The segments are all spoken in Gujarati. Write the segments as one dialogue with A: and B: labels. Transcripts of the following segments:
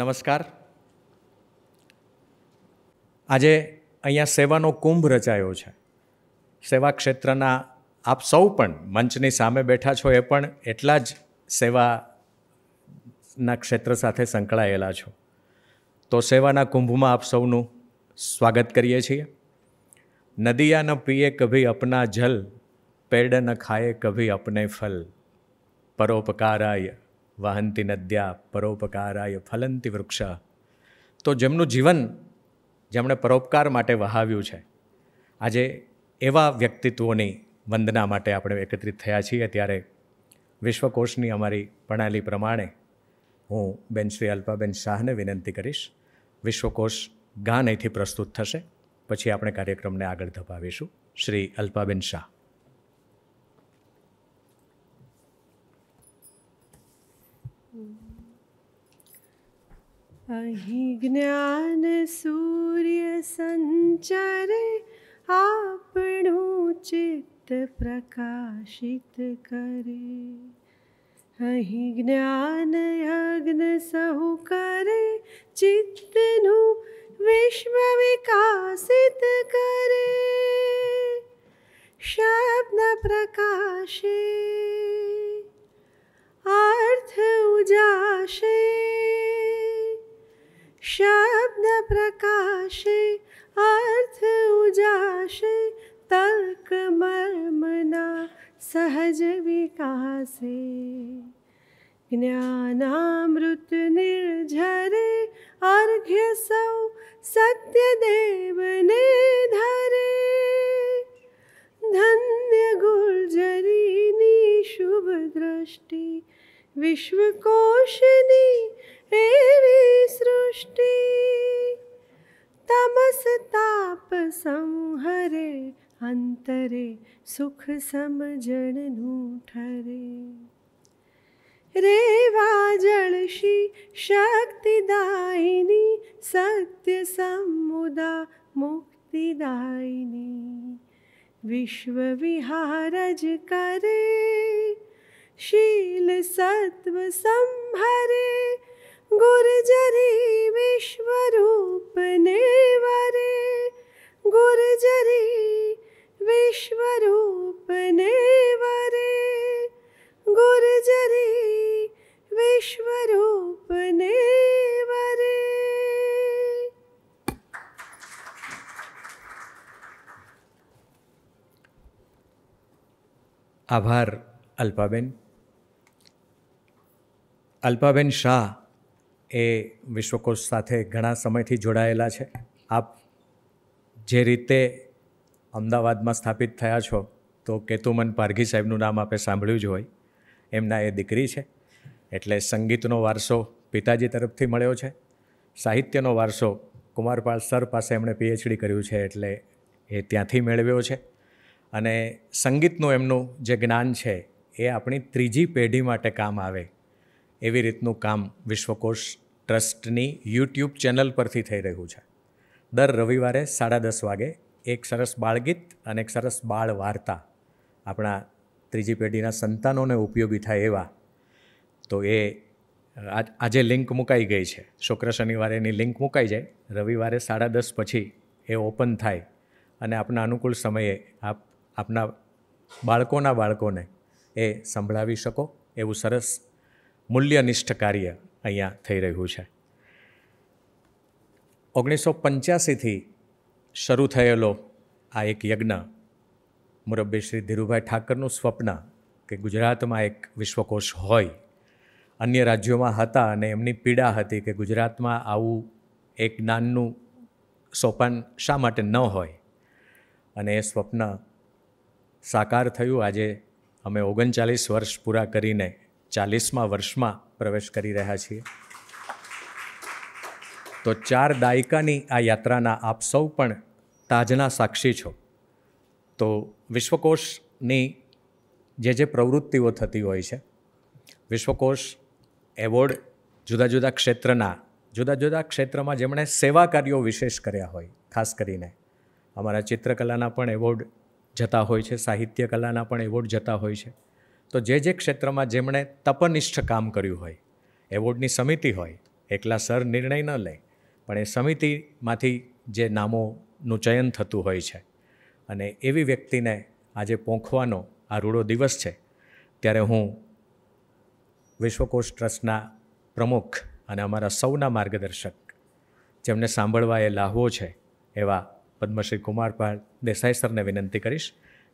A: નમસ્કાર આજે અહીંયા સેવાનો કુંભ રચાયો છે સેવા ક્ષેત્રના આપ સૌ પણ મંચની સામે બેઠા છો એ પણ એટલા જ સેવાના ક્ષેત્ર સાથે સંકળાયેલા છો તો સેવાના કુંભમાં આપ સૌનું સ્વાગત કરીએ છીએ નદિયા ન પીએ કભી અપના જલ પેડ ન ખાએ કભી અપને ફલ પરોપકારાય વાહંતી નદ્યા પરોપકારાય ફલંતી વૃક્ષ તો જેમનું જીવન જેમણે પરોપકાર માટે વહાવ્યું છે આજે એવા વ્યક્તિત્વોની વંદના માટે આપણે એકત્રિત થયા છીએ ત્યારે વિશ્વકોષની અમારી પ્રણાલી પ્રમાણે હું બેન શ્રી અલ્પાબેન શાહને વિનંતી કરીશ વિશ્વકોષ ગાન અહીંથી પ્રસ્તુત થશે પછી આપણે કાર્યક્રમને આગળ ધપાવીશું શ્રી અલ્પાબેન શાહ
B: અહીં જ્ઞાન સૂર્ય સંચરે આપણું ચિત્ત પ્રકાશિત કરે અહીં જ્ઞાન યજ્ઞ સહુ કરે ચિત્તનું વિશ્વ વિકાસિત કરે શબ્દ પ્રકાશે અર્થ ઉજાશે शब्द प्रकाशे अर्थ उजाशे तर्क मर्मना सहज विकासे ज्ञानामृत निर्झरे अर्घ्य सौ सत्यदेव ने धरे धन्य गुर्जरी शुभ दृष्टि विश्वकोशनी एवी सृष्टि तमस ताप संहरे अंतरे सुख समझन ठरे रेवा जलशी शक्तिदायिनी सत्य समुदा मुक्तिदायिनी विश्व विहारज करे शील सत्व संभरे ગુરજરી વિશ્વરૂપને વરે ગુરજરી વિશ્વરૂપને વરે ગુરજરી વિશ્વરૂપને વરે
A: આભાર અલ્પાબેન અલ્પાબેન શાહ એ વિશ્વકોશ સાથે ઘણા સમયથી જોડાયેલા છે આપ જે રીતે અમદાવાદમાં સ્થાપિત થયા છો તો કેતુમન પારઘી સાહેબનું નામ આપે સાંભળ્યું જ હોય એમના એ દીકરી છે એટલે સંગીતનો વારસો પિતાજી તરફથી મળ્યો છે સાહિત્યનો વારસો કુમારપાલ સર પાસે એમણે પીએચડી કર્યું છે એટલે એ ત્યાંથી મેળવ્યો છે અને સંગીતનું એમનું જે જ્ઞાન છે એ આપણી ત્રીજી પેઢી માટે કામ આવે એવી રીતનું કામ વિશ્વકોશ ટ્રસ્ટની યુટ્યુબ ચેનલ પરથી થઈ રહ્યું છે દર રવિવારે સાડા દસ વાગે એક સરસ બાળગીત અને એક સરસ બાળ વાર્તા આપણા ત્રીજી પેઢીના સંતાનોને ઉપયોગી થાય એવા તો એ આજે લિંક મુકાઈ ગઈ છે શુક્ર શનિવારે એની લિંક મુકાઈ જાય રવિવારે સાડા દસ પછી એ ઓપન થાય અને આપના અનુકૂળ સમયે આપ આપના બાળકોના બાળકોને એ સંભળાવી શકો એવું સરસ મૂલ્યનિષ્ઠ કાર્ય અહીંયા થઈ રહ્યું છે ઓગણીસો પંચ્યાસીથી શરૂ થયેલો આ એક યજ્ઞ મુરબ્બી શ્રી ધીરુભાઈ ઠાકરનું સ્વપ્ન કે ગુજરાતમાં એક વિશ્વકોશ હોય અન્ય રાજ્યોમાં હતા અને એમની પીડા હતી કે ગુજરાતમાં આવું એક જ્ઞાનનું સોપાન શા માટે ન હોય અને એ સ્વપ્ન સાકાર થયું આજે અમે ઓગણચાલીસ વર્ષ પૂરા કરીને ચાલીસમાં વર્ષમાં પ્રવેશ કરી રહ્યા છીએ તો ચાર દાયકાની આ યાત્રાના આપ સૌ પણ તાજના સાક્ષી છો તો વિશ્વકોશની જે જે પ્રવૃત્તિઓ થતી હોય છે વિશ્વકોશ એવોર્ડ જુદા જુદા ક્ષેત્રના જુદા જુદા ક્ષેત્રમાં જેમણે સેવા કાર્યો વિશેષ કર્યા હોય ખાસ કરીને અમારા ચિત્રકલાના પણ એવોર્ડ જતા હોય છે સાહિત્ય કલાના પણ એવોર્ડ જતા હોય છે તો જે જે ક્ષેત્રમાં જેમણે તપનિષ્ઠ કામ કર્યું હોય એવોર્ડની સમિતિ હોય એકલા સર નિર્ણય ન લે પણ એ સમિતિમાંથી જે નામોનું ચયન થતું હોય છે અને એવી વ્યક્તિને આજે પોંખવાનો આ રૂડો દિવસ છે ત્યારે હું વિશ્વકોશ ટ્રસ્ટના પ્રમુખ અને અમારા સૌના માર્ગદર્શક જેમને સાંભળવા એ લાહવો છે એવા પદ્મશ્રી કુમારપાળ દેસાઈ સરને વિનંતી કરીશ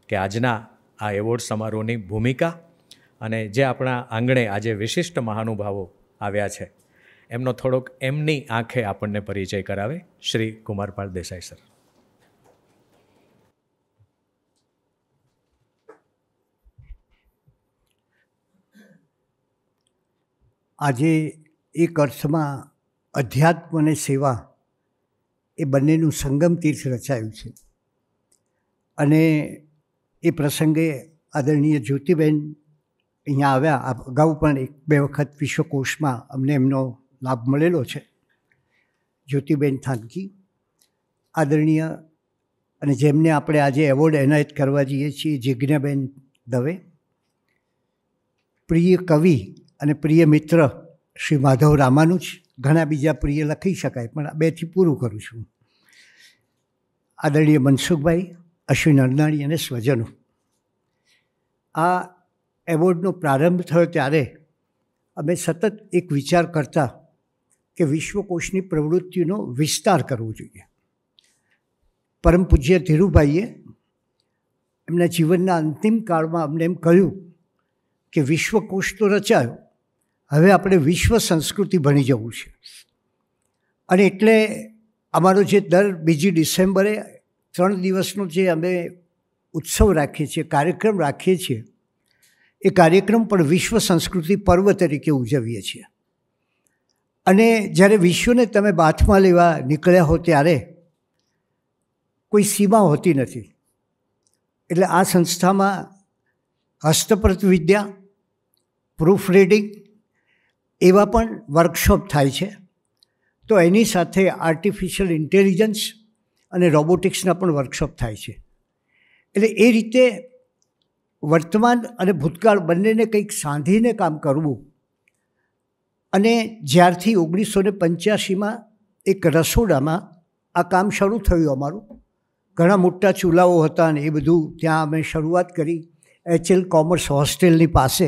A: કે આજના આ એવોર્ડ સમારોહની ભૂમિકા અને જે આપણા આંગણે આજે વિશિષ્ટ મહાનુભાવો આવ્યા છે એમનો થોડોક એમની આંખે આપણને પરિચય કરાવે શ્રી કુમારપાલ દેસાઈ સર
C: આજે એક અર્થમાં અધ્યાત્મ અને સેવા એ બંનેનું સંગમ તીર્થ રચાયું છે અને એ પ્રસંગે આદરણીય જ્યોતિબેન અહીંયા આવ્યા અગાઉ પણ એક બે વખત વિશ્વકોશમાં અમને એમનો લાભ મળેલો છે જ્યોતિબેન થાનકી આદરણીય અને જેમને આપણે આજે એવોર્ડ એનાયત કરવા જઈએ છીએ જિજ્ઞાબેન દવે પ્રિય કવિ અને પ્રિય મિત્ર શ્રી માધવ રામાનું જ ઘણા બીજા પ્રિય લખી શકાય પણ આ બેથી પૂરું કરું છું આદરણીય મનસુખભાઈ અશ્વિન અડનાણી અને સ્વજનો આ એવોર્ડનો પ્રારંભ થયો ત્યારે અમે સતત એક વિચાર કરતા કે વિશ્વકોશની પ્રવૃત્તિનો વિસ્તાર કરવો જોઈએ પરમ પૂજ્ય ધીરુભાઈએ એમના જીવનના અંતિમ કાળમાં અમને એમ કહ્યું કે વિશ્વકોશ તો રચાયો હવે આપણે વિશ્વ સંસ્કૃતિ ભણી જવું છે અને એટલે અમારો જે દર બીજી ડિસેમ્બરે ત્રણ દિવસનો જે અમે ઉત્સવ રાખીએ છીએ કાર્યક્રમ રાખીએ છીએ એ કાર્યક્રમ પણ વિશ્વ સંસ્કૃતિ પર્વ તરીકે ઉજવીએ છીએ અને જ્યારે વિશ્વને તમે બાથમાં લેવા નીકળ્યા હો ત્યારે કોઈ સીમા હોતી નથી એટલે આ સંસ્થામાં હસ્તપ્રત વિદ્યા પ્રૂફ રીડિંગ એવા પણ વર્કશોપ થાય છે તો એની સાથે આર્ટિફિશિયલ ઇન્ટેલિજન્સ અને રોબોટિક્સના પણ વર્કશોપ થાય છે એટલે એ રીતે વર્તમાન અને ભૂતકાળ બંનેને કંઈક સાંધીને કામ કરવું અને જ્યારથી ઓગણીસો ને પંચ્યાસીમાં એક રસોડામાં આ કામ શરૂ થયું અમારું ઘણા મોટા ચૂલાઓ હતા ને એ બધું ત્યાં અમે શરૂઆત કરી એચએલ કોમર્સ હોસ્ટેલની પાસે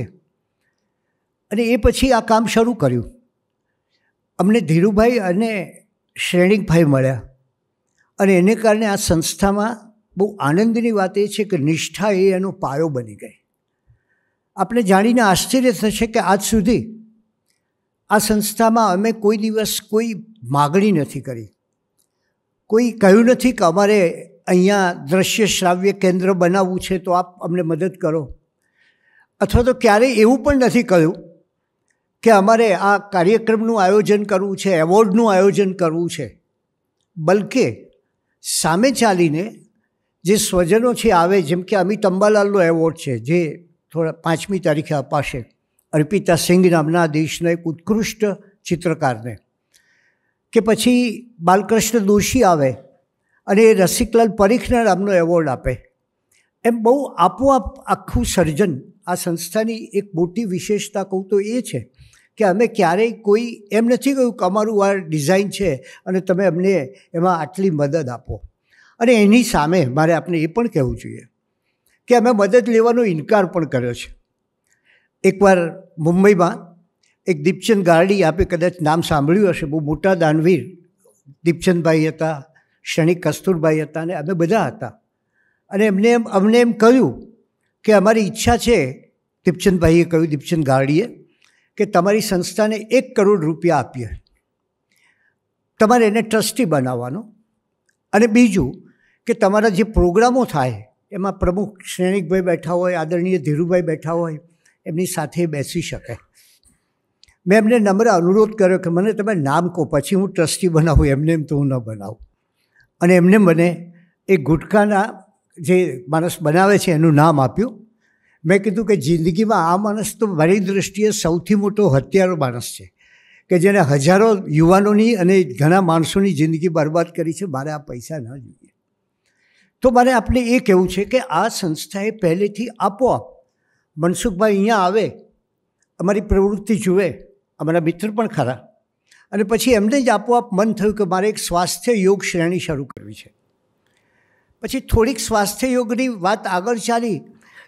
C: અને એ પછી આ કામ શરૂ કર્યું અમને ધીરુભાઈ અને શ્રેણીકભાઈ મળ્યા અને એને કારણે આ સંસ્થામાં બહુ આનંદની વાત એ છે કે નિષ્ઠા એ એનો પાયો બની ગઈ આપણે જાણીને આશ્ચર્ય થશે કે આજ સુધી આ સંસ્થામાં અમે કોઈ દિવસ કોઈ માગણી નથી કરી કોઈ કહ્યું નથી કે અમારે અહીંયા દ્રશ્ય શ્રાવ્ય કેન્દ્ર બનાવવું છે તો આપ અમને મદદ કરો અથવા તો ક્યારેય એવું પણ નથી કહ્યું કે અમારે આ કાર્યક્રમનું આયોજન કરવું છે એવોર્ડનું આયોજન કરવું છે બલકે સામે ચાલીને જે સ્વજનો છે આવે જેમ કે અમિત અંબાલાલનો એવોર્ડ છે જે થોડા પાંચમી તારીખે અપાશે અર્પિતા સિંઘ નામના દેશના એક ઉત્કૃષ્ટ ચિત્રકારને કે પછી બાલકૃષ્ણ દોશી આવે અને એ રસિકલાલ પરીખના નામનો એવોર્ડ આપે એમ બહુ આપોઆપ આખું સર્જન આ સંસ્થાની એક મોટી વિશેષતા કહું તો એ છે કે અમે ક્યારેય કોઈ એમ નથી કહ્યું કે અમારું આ ડિઝાઇન છે અને તમે અમને એમાં આટલી મદદ આપો અને એની સામે મારે આપને એ પણ કહેવું જોઈએ કે અમે મદદ લેવાનો ઇનકાર પણ કર્યો છે એકવાર મુંબઈમાં એક દીપચંદ ગારડી આપે કદાચ નામ સાંભળ્યું હશે બહુ મોટા દાનવીર દીપચંદભાઈ હતા ક્ષણિક કસ્તુરભાઈ હતા અને અમે બધા હતા અને એમને એમ અમને એમ કહ્યું કે અમારી ઈચ્છા છે દીપચંદભાઈએ કહ્યું દીપચંદ ગારડીએ કે તમારી સંસ્થાને એક કરોડ રૂપિયા આપીએ તમારે એને ટ્રસ્ટી બનાવવાનો અને બીજું કે તમારા જે પ્રોગ્રામો થાય એમાં પ્રમુખ શ્રેણિકભાઈ બેઠા હોય આદરણીય ધીરુભાઈ બેઠા હોય એમની સાથે બેસી શકે મેં એમને નમ્ર અનુરોધ કર્યો કે મને તમે નામ કહો પછી હું ટ્રસ્ટી બનાવું એમને એમ તો હું ન બનાવું અને એમને મને એ ગુટકાના જે માણસ બનાવે છે એનું નામ આપ્યું મેં કીધું કે જિંદગીમાં આ માણસ તો મારી દૃષ્ટિએ સૌથી મોટો હત્યારો માણસ છે કે જેણે હજારો યુવાનોની અને ઘણા માણસોની જિંદગી બરબાદ કરી છે મારે આ પૈસા ન જોઈએ તો મારે આપણે એ કહેવું છે કે આ સંસ્થાએ પહેલેથી આપોઆપ મનસુખભાઈ અહીંયા આવે અમારી પ્રવૃત્તિ જુએ અમારા મિત્ર પણ ખરા અને પછી એમને જ આપોઆપ મન થયું કે મારે એક સ્વાસ્થ્ય યોગ શ્રેણી શરૂ કરવી છે પછી થોડીક સ્વાસ્થ્ય યોગની વાત આગળ ચાલી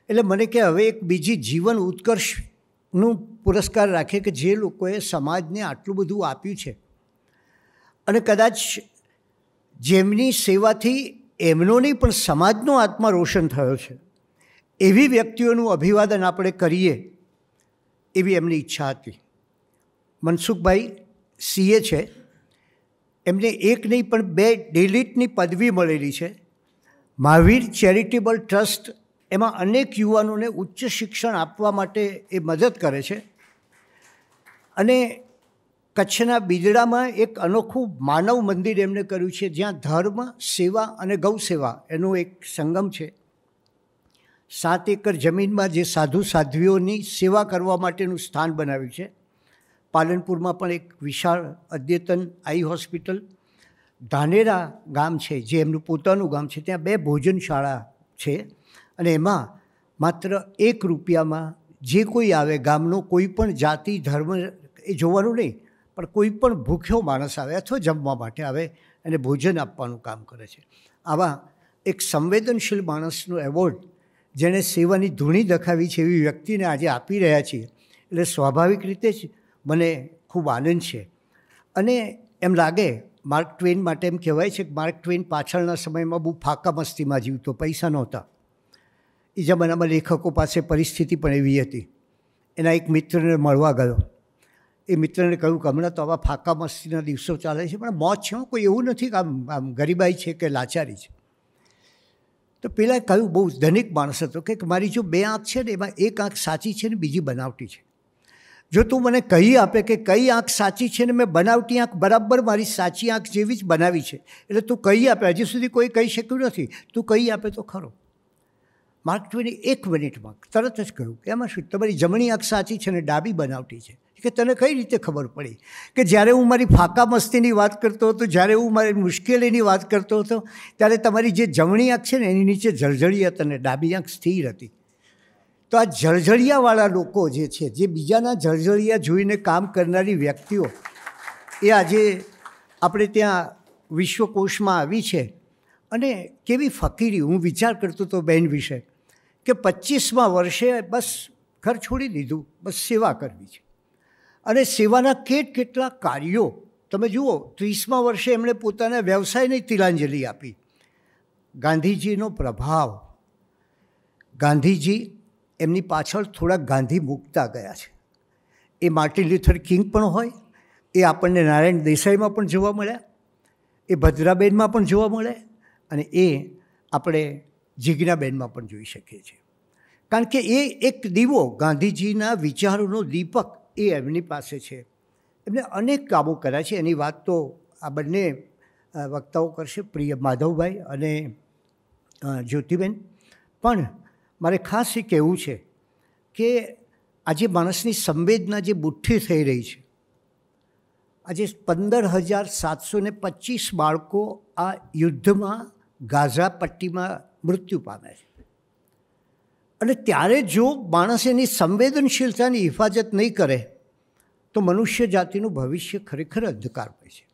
C: એટલે મને કે હવે એક બીજી જીવન ઉત્કર્ષનું પુરસ્કાર રાખે કે જે લોકોએ સમાજને આટલું બધું આપ્યું છે અને કદાચ જેમની સેવાથી એમનો નહીં પણ સમાજનો આત્મા રોશન થયો છે એવી વ્યક્તિઓનું અભિવાદન આપણે કરીએ એવી એમની ઈચ્છા હતી મનસુખભાઈ સીએ છે એમને એક નહીં પણ બે ડેલિટની પદવી મળેલી છે મહાવીર ચેરિટેબલ ટ્રસ્ટ એમાં અનેક યુવાનોને ઉચ્ચ શિક્ષણ આપવા માટે એ મદદ કરે છે અને કચ્છના બીજડામાં એક અનોખું માનવ મંદિર એમણે કર્યું છે જ્યાં ધર્મ સેવા અને ગૌ સેવા એનું એક સંગમ છે સાત એકર જમીનમાં જે સાધુ સાધ્વીઓની સેવા કરવા માટેનું સ્થાન બનાવ્યું છે પાલનપુરમાં પણ એક વિશાળ અદ્યતન આઈ હોસ્પિટલ ધાનેરા ગામ છે જે એમનું પોતાનું ગામ છે ત્યાં બે ભોજનશાળા છે અને એમાં માત્ર એક રૂપિયામાં જે કોઈ આવે ગામનો કોઈ પણ જાતિ ધર્મ એ જોવાનું નહીં પણ કોઈ પણ ભૂખ્યો માણસ આવે અથવા જમવા માટે આવે એને ભોજન આપવાનું કામ કરે છે આવા એક સંવેદનશીલ માણસનો એવોર્ડ જેણે સેવાની ધૂણી દખાવી છે એવી વ્યક્તિને આજે આપી રહ્યા છીએ એટલે સ્વાભાવિક રીતે જ મને ખૂબ આનંદ છે અને એમ લાગે માર્ક ટ્વેન માટે એમ કહેવાય છે કે માર્ક ટ્વેન પાછળના સમયમાં બહુ ફાંકા મસ્તીમાં જીવતો પૈસા નહોતા એ જમાનામાં લેખકો પાસે પરિસ્થિતિ પણ એવી હતી એના એક મિત્રને મળવા ગયો એ મિત્રને કહ્યું કે હમણાં તો આવા ફાકા મસ્તીના દિવસો ચાલે છે પણ મોત છે કોઈ એવું નથી કે આમ આમ ગરીબાઈ છે કે લાચારી છે તો પેલા કહ્યું બહુ ધનિક માણસ હતો કે મારી જો બે આંખ છે ને એમાં એક આંખ સાચી છે ને બીજી બનાવટી છે જો તું મને કહી આપે કે કઈ આંખ સાચી છે ને મેં બનાવટી આંખ બરાબર મારી સાચી આંખ જેવી જ બનાવી છે એટલે તું કહી આપે હજી સુધી કોઈ કહી શક્યું નથી તું કહી આપે તો ખરો માર્ક ટ્વેને એક મિનિટમાં તરત જ કહ્યું કે એમાં શું તમારી જમણી આંખ સાચી છે અને ડાબી બનાવટી છે કે તને કઈ રીતે ખબર પડી કે જ્યારે હું મારી ફાકા મસ્તીની વાત કરતો હતો જ્યારે હું મારી મુશ્કેલીની વાત કરતો હતો ત્યારે તમારી જે જમણી આંખ છે ને એની નીચે જળજળિયાત અને ડાબી આંખ સ્થિર હતી તો આ જળઝળિયાવાળા લોકો જે છે જે બીજાના જળઝળિયા જોઈને કામ કરનારી વ્યક્તિઓ એ આજે આપણે ત્યાં વિશ્વકોશમાં આવી છે અને કેવી ફકીરી હું વિચાર કરતો હતો બેન વિશે કે પચીસમાં વર્ષે બસ ઘર છોડી દીધું બસ સેવા કરવી છે અને સેવાના કેટ કેટલા કાર્યો તમે જુઓ ત્રીસમાં વર્ષે એમણે પોતાના વ્યવસાયની તિલાંજલિ આપી ગાંધીજીનો પ્રભાવ ગાંધીજી એમની પાછળ થોડા ગાંધી મૂકતા ગયા છે એ માર્ટિન લ્યુથર કિંગ પણ હોય એ આપણને નારાયણ દેસાઈમાં પણ જોવા મળ્યા એ ભદ્રાબેનમાં પણ જોવા મળે અને એ આપણે જિજ્ઞાબેનમાં પણ જોઈ શકીએ છીએ કારણ કે એ એક દીવો ગાંધીજીના વિચારોનો દીપક એ એમની પાસે છે એમને અનેક કામો કર્યા છે એની વાત તો આ બંને વક્તાઓ કરશે પ્રિય માધવભાઈ અને જ્યોતિબેન પણ મારે ખાસ એ કહેવું છે કે આજે માણસની સંવેદના જે બુઠ્ઠી થઈ રહી છે આજે પંદર હજાર સાતસો ને પચીસ બાળકો આ યુદ્ધમાં ગાઝા પટ્ટીમાં મૃત્યુ પામે છે અને ત્યારે જો માણસ એની સંવેદનશીલતાની હિફાજત નહીં કરે તો મનુષ્ય જાતિનું ભવિષ્ય ખરેખર અંધકાર અંધકારમય છે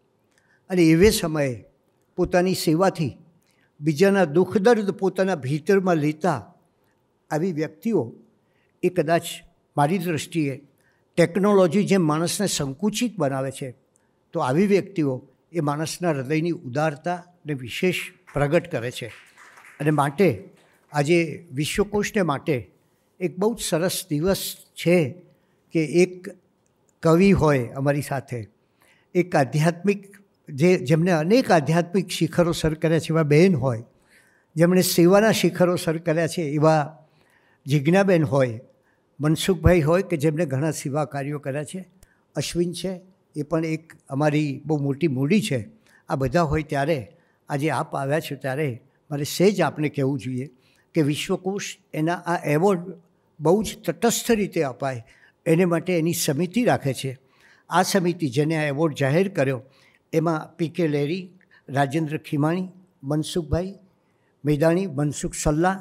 C: અને એવે સમયે પોતાની સેવાથી બીજાના દુઃખ દર્દ પોતાના ભીતરમાં લેતા આવી વ્યક્તિઓ એ કદાચ મારી દૃષ્ટિએ ટેકનોલોજી જેમ માણસને સંકુચિત બનાવે છે તો આવી વ્યક્તિઓ એ માણસના હૃદયની ઉદારતા ને વિશેષ પ્રગટ કરે છે અને માટે આજે વિશ્વકોષને માટે એક બહુ જ સરસ દિવસ છે કે એક કવિ હોય અમારી સાથે એક આધ્યાત્મિક જે જેમને અનેક આધ્યાત્મિક શિખરો સર કર્યા છે એવા બહેન હોય જેમણે સેવાના શિખરો સર કર્યા છે એવા જિજ્ઞાબેન હોય મનસુખભાઈ હોય કે જેમણે ઘણા સેવા કાર્યો કર્યા છે અશ્વિન છે એ પણ એક અમારી બહુ મોટી મૂડી છે આ બધા હોય ત્યારે આજે આપ આવ્યા છે ત્યારે મારે સહેજ આપને કહેવું જોઈએ કે વિશ્વકોશ એના આ એવોર્ડ બહુ જ તટસ્થ રીતે અપાય એને માટે એની સમિતિ રાખે છે આ સમિતિ જેને આ એવોર્ડ જાહેર કર્યો એમાં પી કે લેરી રાજેન્દ્ર ખીમાણી મનસુખભાઈ મેદાણી મનસુખ સલ્લા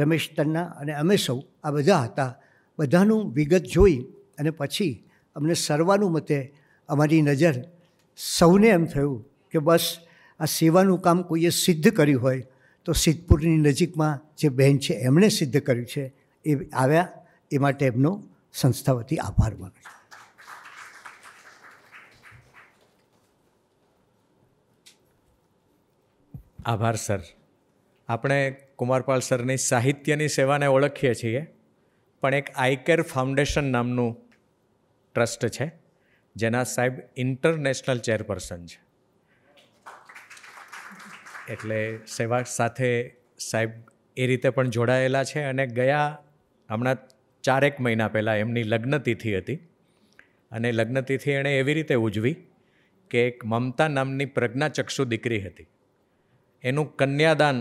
C: રમેશ તન્ના અને અમે સૌ આ બધા હતા બધાનું વિગત જોઈ અને પછી અમને સર્વાનું મતે અમારી નજર સૌને એમ થયું કે બસ આ સેવાનું કામ કોઈએ સિદ્ધ કર્યું હોય તો સિદ્ધપુરની નજીકમાં જે બહેન છે એમણે સિદ્ધ કર્યું છે એ આવ્યા એ માટે એમનો સંસ્થા વતી આભાર માનું છું
A: આભાર સર આપણે કુમારપાલ સરની સાહિત્યની સેવાને ઓળખીએ છીએ પણ એક આઈકેર ફાઉન્ડેશન નામનું ટ્રસ્ટ છે જેના સાહેબ ઇન્ટરનેશનલ ચેરપર્સન છે એટલે સેવા સાથે સાહેબ એ રીતે પણ જોડાયેલા છે અને ગયા હમણાં ચારેક મહિના પહેલાં એમની લગ્નતિથિ હતી અને લગ્નતિથિ એણે એવી રીતે ઉજવી કે એક મમતા નામની પ્રજ્ઞાચક્ષુ દીકરી હતી એનું કન્યાદાન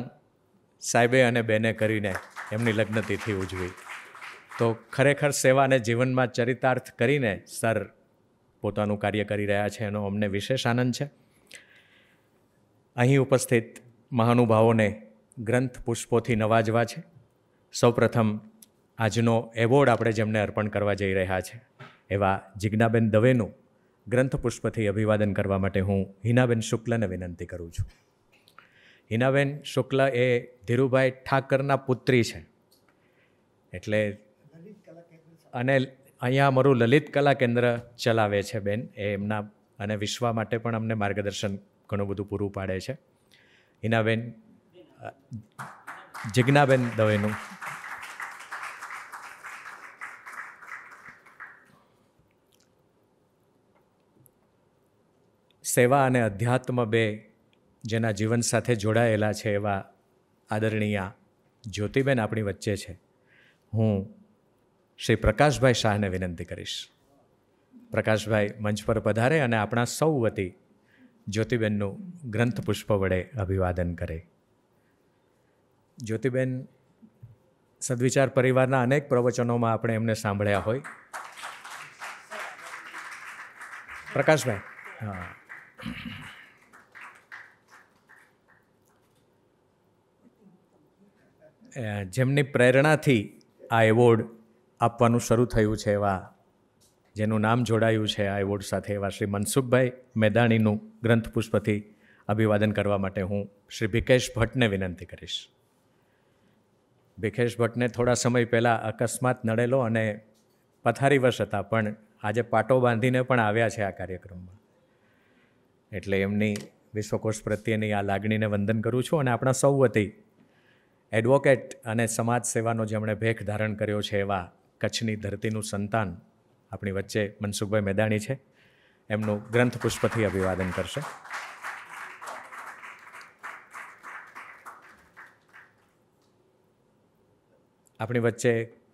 A: સાહેબે અને બેને કરીને એમની લગ્નતિથિ ઉજવી તો ખરેખર સેવાને જીવનમાં ચરિતાર્થ કરીને સર પોતાનું કાર્ય કરી રહ્યા છે એનો અમને વિશેષ આનંદ છે અહીં ઉપસ્થિત મહાનુભાવોને ગ્રંથ પુષ્પોથી નવાજવા છે સૌપ્રથમ આજનો એવોર્ડ આપણે જેમને અર્પણ કરવા જઈ રહ્યા છે એવા જિજ્ઞાબેન દવેનું ગ્રંથ પુષ્પથી અભિવાદન કરવા માટે હું હિનાબેન શુક્લને વિનંતી કરું છું હિનાબેન શુક્લ એ ધીરુભાઈ ઠાકરના પુત્રી છે એટલે અને અહીંયા અમારું લલિત કલા કેન્દ્ર ચલાવે છે બેન એ એમના અને વિશ્વા માટે પણ અમને માર્ગદર્શન ઘણું બધું પૂરું પાડે છે હિનાબેન જિજ્ઞાબેન દવેનું સેવા અને અધ્યાત્મ બે જેના જીવન સાથે જોડાયેલા છે એવા આદરણીય જ્યોતિબેન આપણી વચ્ચે છે હું શ્રી પ્રકાશભાઈ શાહને વિનંતી કરીશ પ્રકાશભાઈ મંચ પર પધારે અને આપણા સૌ વતી જ્યોતિબેનનું ગ્રંથ પુષ્પ વડે અભિવાદન કરે જ્યોતિબેન સદવિચાર પરિવારના અનેક પ્રવચનોમાં આપણે એમને સાંભળ્યા હોય પ્રકાશભાઈ હા જેમની પ્રેરણાથી આ એવોર્ડ આપવાનું શરૂ થયું છે એવા જેનું નામ જોડાયું છે આ એવોર્ડ સાથે એવા શ્રી મનસુખભાઈ મેદાણીનું ગ્રંથ પુષ્પથી અભિવાદન કરવા માટે હું શ્રી ભિકેશ ભટ્ટને વિનંતી કરીશ ભિકેશ ભટ્ટને થોડા સમય પહેલાં અકસ્માત નડેલો અને પથારી પથારીવશ હતા પણ આજે પાટો બાંધીને પણ આવ્યા છે આ કાર્યક્રમમાં એટલે એમની વિશ્વકોશ પ્રત્યેની આ લાગણીને વંદન કરું છું અને આપણા સૌ વતી એડવોકેટ અને સમાજ સેવાનો જેમણે ભેખ ધારણ કર્યો છે એવા કચ્છની ધરતીનું સંતાન આપણી વચ્ચે મનસુખભાઈ મેદાણી છે એમનું ગ્રંથ પુષ્પથી અભિવાદન કરશે આપણી વચ્ચે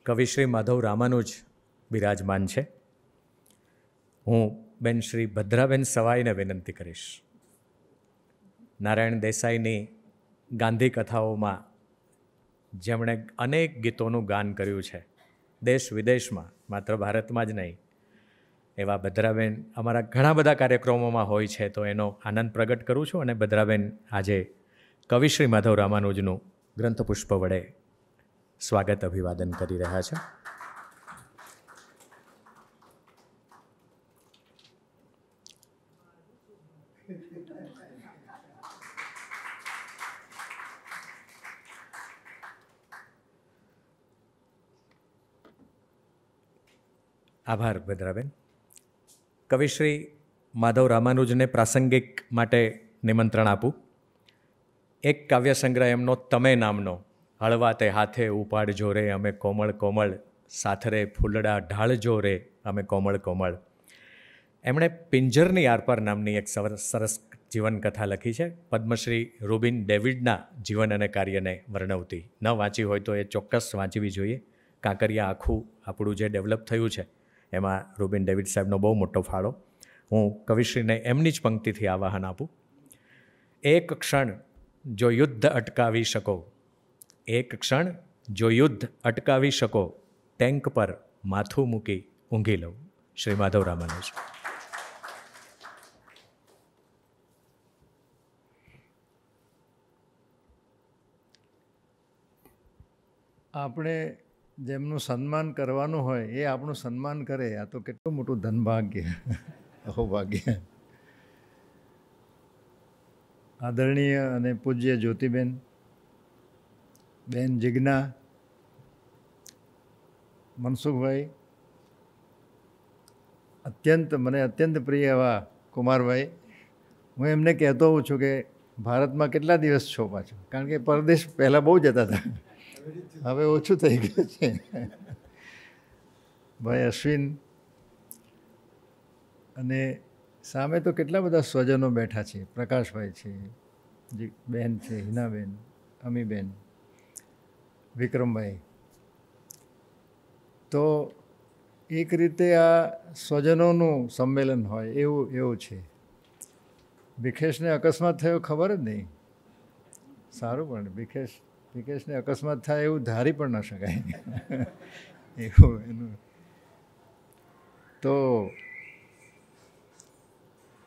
A: કવિશ્રી માધવ રામાનુજ બિરાજમાન છે હું બેન શ્રી ભદ્રાબેન સવાઈને વિનંતી કરીશ નારાયણ દેસાઈની ગાંધી કથાઓમાં જેમણે અનેક ગીતોનું ગાન કર્યું છે દેશ વિદેશમાં માત્ર ભારતમાં જ નહીં એવા ભદ્રાબેન અમારા ઘણા બધા કાર્યક્રમોમાં હોય છે તો એનો આનંદ પ્રગટ કરું છું અને ભદ્રાબેન આજે કવિશ્રી માધવ રામાનુજનું ગ્રંથપુષ્પ વડે સ્વાગત અભિવાદન કરી રહ્યા છે આભાર ભદ્રાબેન કવિશ્રી માધવ રામાનુજને પ્રાસંગિક માટે નિમંત્રણ આપું એક કાવ્ય સંગ્રહ એમનો તમે નામનો હળવા તે હાથે ઉપાડજો રે અમે કોમળ કોમળ સાથરે ફૂલડા ઢાળજો રે અમે કોમળ કોમળ એમણે પિંજરની આરપાર નામની એક સરસ જીવનકથા લખી છે પદ્મશ્રી રૂબિન ડેવિડના જીવન અને કાર્યને વર્ણવતી ન વાંચી હોય તો એ ચોક્કસ વાંચવી જોઈએ કાંકરિયા આખું આપણું જે ડેવલપ થયું છે એમાં રૂબિન ડેવિડ સાહેબનો બહુ મોટો ફાળો હું કવિશ્રીને એમની જ પંક્તિથી આવાહન આપું એક ક્ષણ જો યુદ્ધ અટકાવી શકો એક ક્ષણ જો યુદ્ધ અટકાવી શકો ટેન્ક પર માથું મૂકી ઊંઘી લઉં શ્રી માધવ રામાનુજ
D: આપણે જેમનું સન્માન કરવાનું હોય એ આપણું સન્માન કરે આ તો કેટલું મોટું ધનભાગ્ય અહોભાગ્ય આદરણીય અને પૂજ્ય જ્યોતિબેન બેન જિજ્ઞા મનસુખભાઈ અત્યંત મને અત્યંત પ્રિય એવા કુમારભાઈ હું એમને કહેતો હોઉં છું કે ભારતમાં કેટલા દિવસ છો પાછો કારણ કે પરદેશ પહેલાં બહુ જતા હતા હવે ઓછું થઈ ગયું છે ભાઈ અશ્વિન અને સામે તો કેટલા બધા સ્વજનો બેઠા છે પ્રકાશભાઈ છે જે બેન છે હિનાબેન અમીબેન વિક્રમભાઈ તો એક રીતે આ સ્વજનોનું સંમેલન હોય એવું એવું છે ભિખેશને અકસ્માત થયો ખબર જ નહીં સારું પણ ભિખેશ વિકેશને અકસ્માત થાય એવું ધારી પણ ન શકાય એવું એનું તો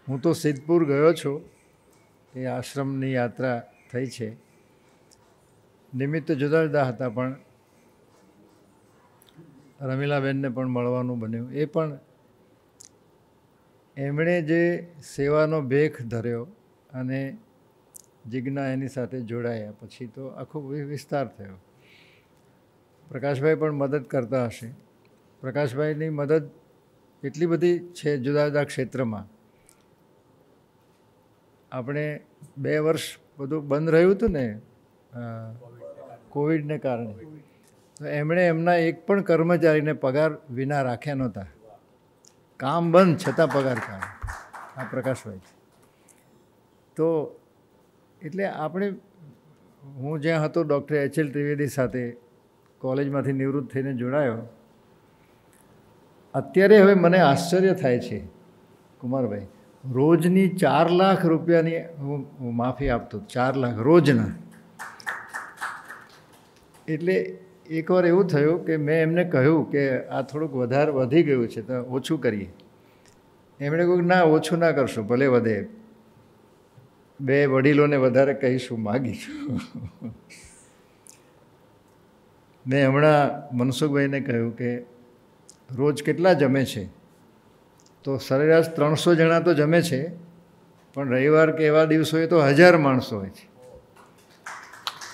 D: હું તો સિદ્ધપુર ગયો છું એ આશ્રમની યાત્રા થઈ છે નિમિત્ત જુદા જુદા હતા પણ રમીલાબેનને પણ મળવાનું બન્યું એ પણ એમણે જે સેવાનો ભેખ ધર્યો અને જિજ્ઞા એની સાથે જોડાયા પછી તો આખો વિસ્તાર થયો પ્રકાશભાઈ પણ મદદ કરતા હશે પ્રકાશભાઈની મદદ એટલી બધી છે જુદા જુદા ક્ષેત્રમાં આપણે બે વર્ષ બધું બંધ રહ્યું હતું ને કોવિડને કારણે તો એમણે એમના એક પણ કર્મચારીને પગાર વિના રાખ્યા નહોતા કામ બંધ છતાં પગાર કામ આ પ્રકાશભાઈ તો એટલે આપણે હું જ્યાં હતો ડૉક્ટર એચ એલ ત્રિવેદી સાથે કોલેજમાંથી નિવૃત્ત થઈને જોડાયો અત્યારે હવે મને આશ્ચર્ય થાય છે કુમારભાઈ રોજની ચાર લાખ રૂપિયાની હું માફી આપતો ચાર લાખ રોજના એટલે એકવાર એવું થયું કે મેં એમને કહ્યું કે આ થોડુંક વધારે વધી ગયું છે તો ઓછું કરીએ એમણે કહ્યું ના ઓછું ના કરશું ભલે વધે બે વડીલોને વધારે કહીશું માગી મેં હમણાં મનસુખભાઈને કહ્યું કે રોજ કેટલા જમે છે તો સરેરાશ ત્રણસો જણા તો જમે છે પણ રવિવાર કે એવા દિવસોએ તો હજાર માણસો હોય છે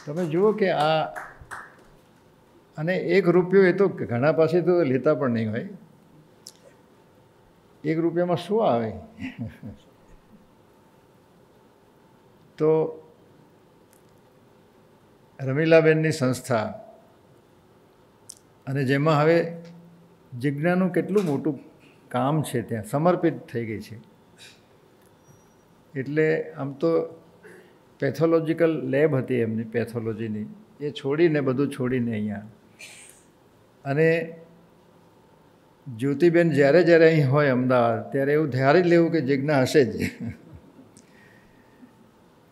D: તમે જુઓ કે આ અને એક રૂપિયો એ તો ઘણા પાસે તો લેતા પણ નહીં હોય એક રૂપિયામાં શું આવે તો રમીલાબેનની સંસ્થા અને જેમાં હવે જિજ્ઞાનું કેટલું મોટું કામ છે ત્યાં સમર્પિત થઈ ગઈ છે એટલે આમ તો પેથોલોજીકલ લેબ હતી એમની પેથોલોજીની એ છોડીને બધું છોડીને અહીંયા અને જ્યોતિબેન જ્યારે જ્યારે અહીં હોય અમદાવાદ ત્યારે એવું ધ્યાન જ લેવું કે જિજ્ઞા હશે જ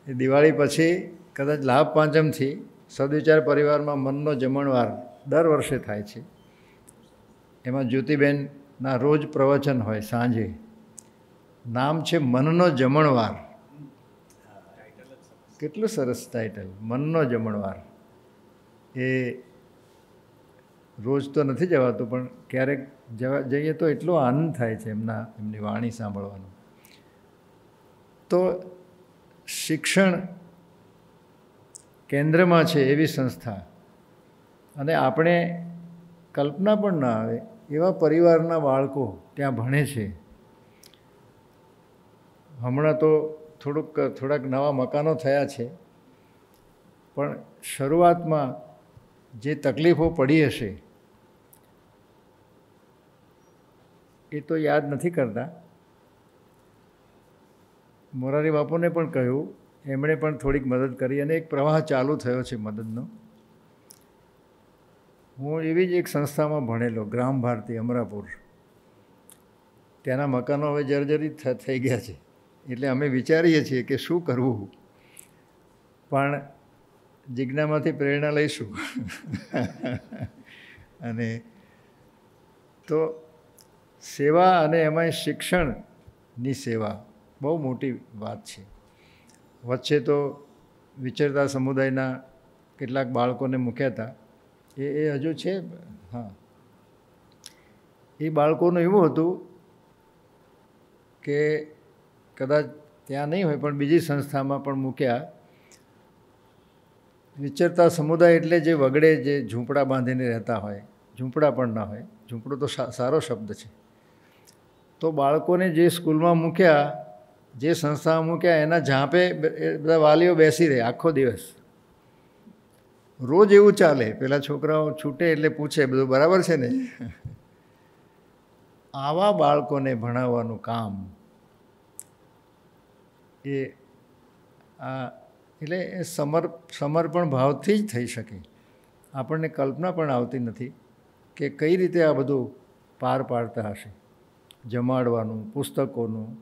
D: એ દિવાળી પછી કદાચ લાભ પાંચમથી સદવિચાર પરિવારમાં મનનો જમણવાર દર વર્ષે થાય છે એમાં જ્યોતિબેનના રોજ પ્રવચન હોય સાંજે નામ છે મનનો જમણવાર કેટલું સરસ ટાઇટલ મનનો જમણવાર એ રોજ તો નથી જવાતું પણ ક્યારેક જવા જઈએ તો એટલો આનંદ થાય છે એમના એમની વાણી સાંભળવાનું તો શિક્ષણ કેન્દ્રમાં છે એવી સંસ્થા અને આપણે કલ્પના પણ ના આવે એવા પરિવારના બાળકો ત્યાં ભણે છે હમણાં તો થોડુંક થોડાક નવા મકાનો થયા છે પણ શરૂઆતમાં જે તકલીફો પડી હશે એ તો યાદ નથી કરતા મોરારી બાપુને પણ કહ્યું એમણે પણ થોડીક મદદ કરી અને એક પ્રવાહ ચાલુ થયો છે મદદનો હું એવી જ એક સંસ્થામાં ભણેલો ગ્રામ ભારતી અમરાપુર ત્યાંના મકાનો હવે જર્જરી થઈ ગયા છે એટલે અમે વિચારીએ છીએ કે શું કરવું પણ જિજ્ઞામાંથી પ્રેરણા લઈશું અને તો સેવા અને એમાંય શિક્ષણની સેવા બહુ મોટી વાત છે વચ્ચે તો વિચરતા સમુદાયના કેટલાક બાળકોને મૂક્યા હતા એ એ હજુ છે હા એ બાળકોનું એવું હતું કે કદાચ ત્યાં નહીં હોય પણ બીજી સંસ્થામાં પણ મૂક્યા વિચરતા સમુદાય એટલે જે વગડે જે ઝૂંપડા બાંધીને રહેતા હોય ઝૂંપડા પણ ના હોય ઝૂંપડો તો સારો શબ્દ છે તો બાળકોને જે સ્કૂલમાં મૂક્યા જે સંસ્થા મૂક્યા એના ઝાંપે બધા વાલીઓ બેસી રહે આખો દિવસ રોજ એવું ચાલે પેલા છોકરાઓ છૂટે એટલે પૂછે બધું બરાબર છે ને આવા બાળકોને ભણાવવાનું કામ એ આ એટલે એ સમર સમર્પણ ભાવથી જ થઈ શકે આપણને કલ્પના પણ આવતી નથી કે કઈ રીતે આ બધું પાર પાડતા હશે જમાડવાનું પુસ્તકોનું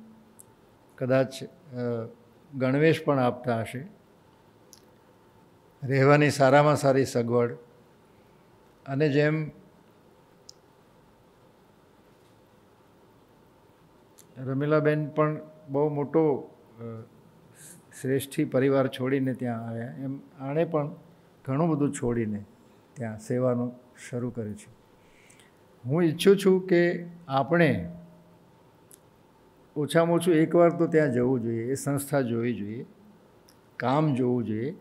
D: કદાચ ગણવેશ પણ આપતા હશે રહેવાની સારામાં સારી સગવડ અને જેમ રમીલાબેન પણ બહુ મોટો શ્રેષ્ઠી પરિવાર છોડીને ત્યાં આવ્યા એમ આણે પણ ઘણું બધું છોડીને ત્યાં સેવાનું શરૂ કર્યું છે હું ઈચ્છું છું કે આપણે ઓછામાં ઓછું એકવાર તો ત્યાં જવું જોઈએ એ સંસ્થા જોવી જોઈએ કામ જોવું જોઈએ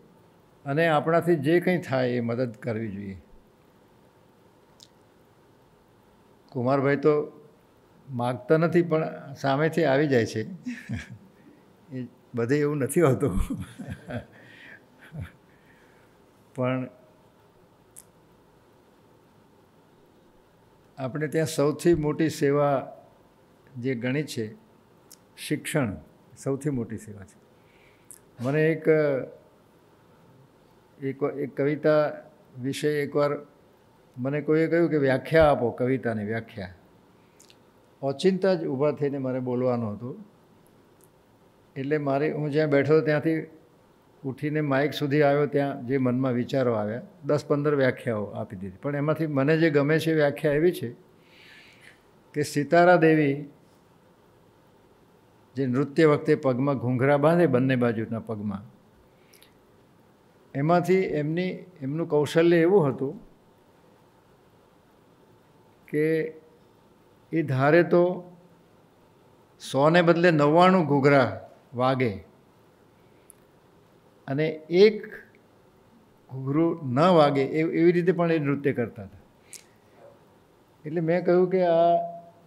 D: અને આપણાથી જે કંઈ થાય એ મદદ કરવી જોઈએ કુમારભાઈ તો માગતા નથી પણ સામેથી આવી જાય છે એ બધે એવું નથી હોતું પણ આપણે ત્યાં સૌથી મોટી સેવા જે ગણિત છે શિક્ષણ સૌથી મોટી સેવા છે મને એક એક કવિતા વિશે એકવાર મને કોઈએ કહ્યું કે વ્યાખ્યા આપો કવિતાની વ્યાખ્યા ઓચિંતા જ ઊભા થઈને મારે બોલવાનું હતું એટલે મારે હું જ્યાં બેઠો ત્યાંથી ઉઠીને માઇક સુધી આવ્યો ત્યાં જે મનમાં વિચારો આવ્યા દસ પંદર વ્યાખ્યાઓ આપી દીધી પણ એમાંથી મને જે ગમે છે વ્યાખ્યા એવી છે કે સિતારા દેવી જે નૃત્ય વખતે પગમાં ઘૂંઘરા બાંધે બંને બાજુના પગમાં એમાંથી એમની એમનું કૌશલ્ય એવું હતું કે એ ધારે તો સોને બદલે નવ્વાણું ઘૂઘરા વાગે અને એક ઘૂઘરું ન વાગે એવી રીતે પણ એ નૃત્ય કરતા હતા એટલે મેં કહ્યું કે આ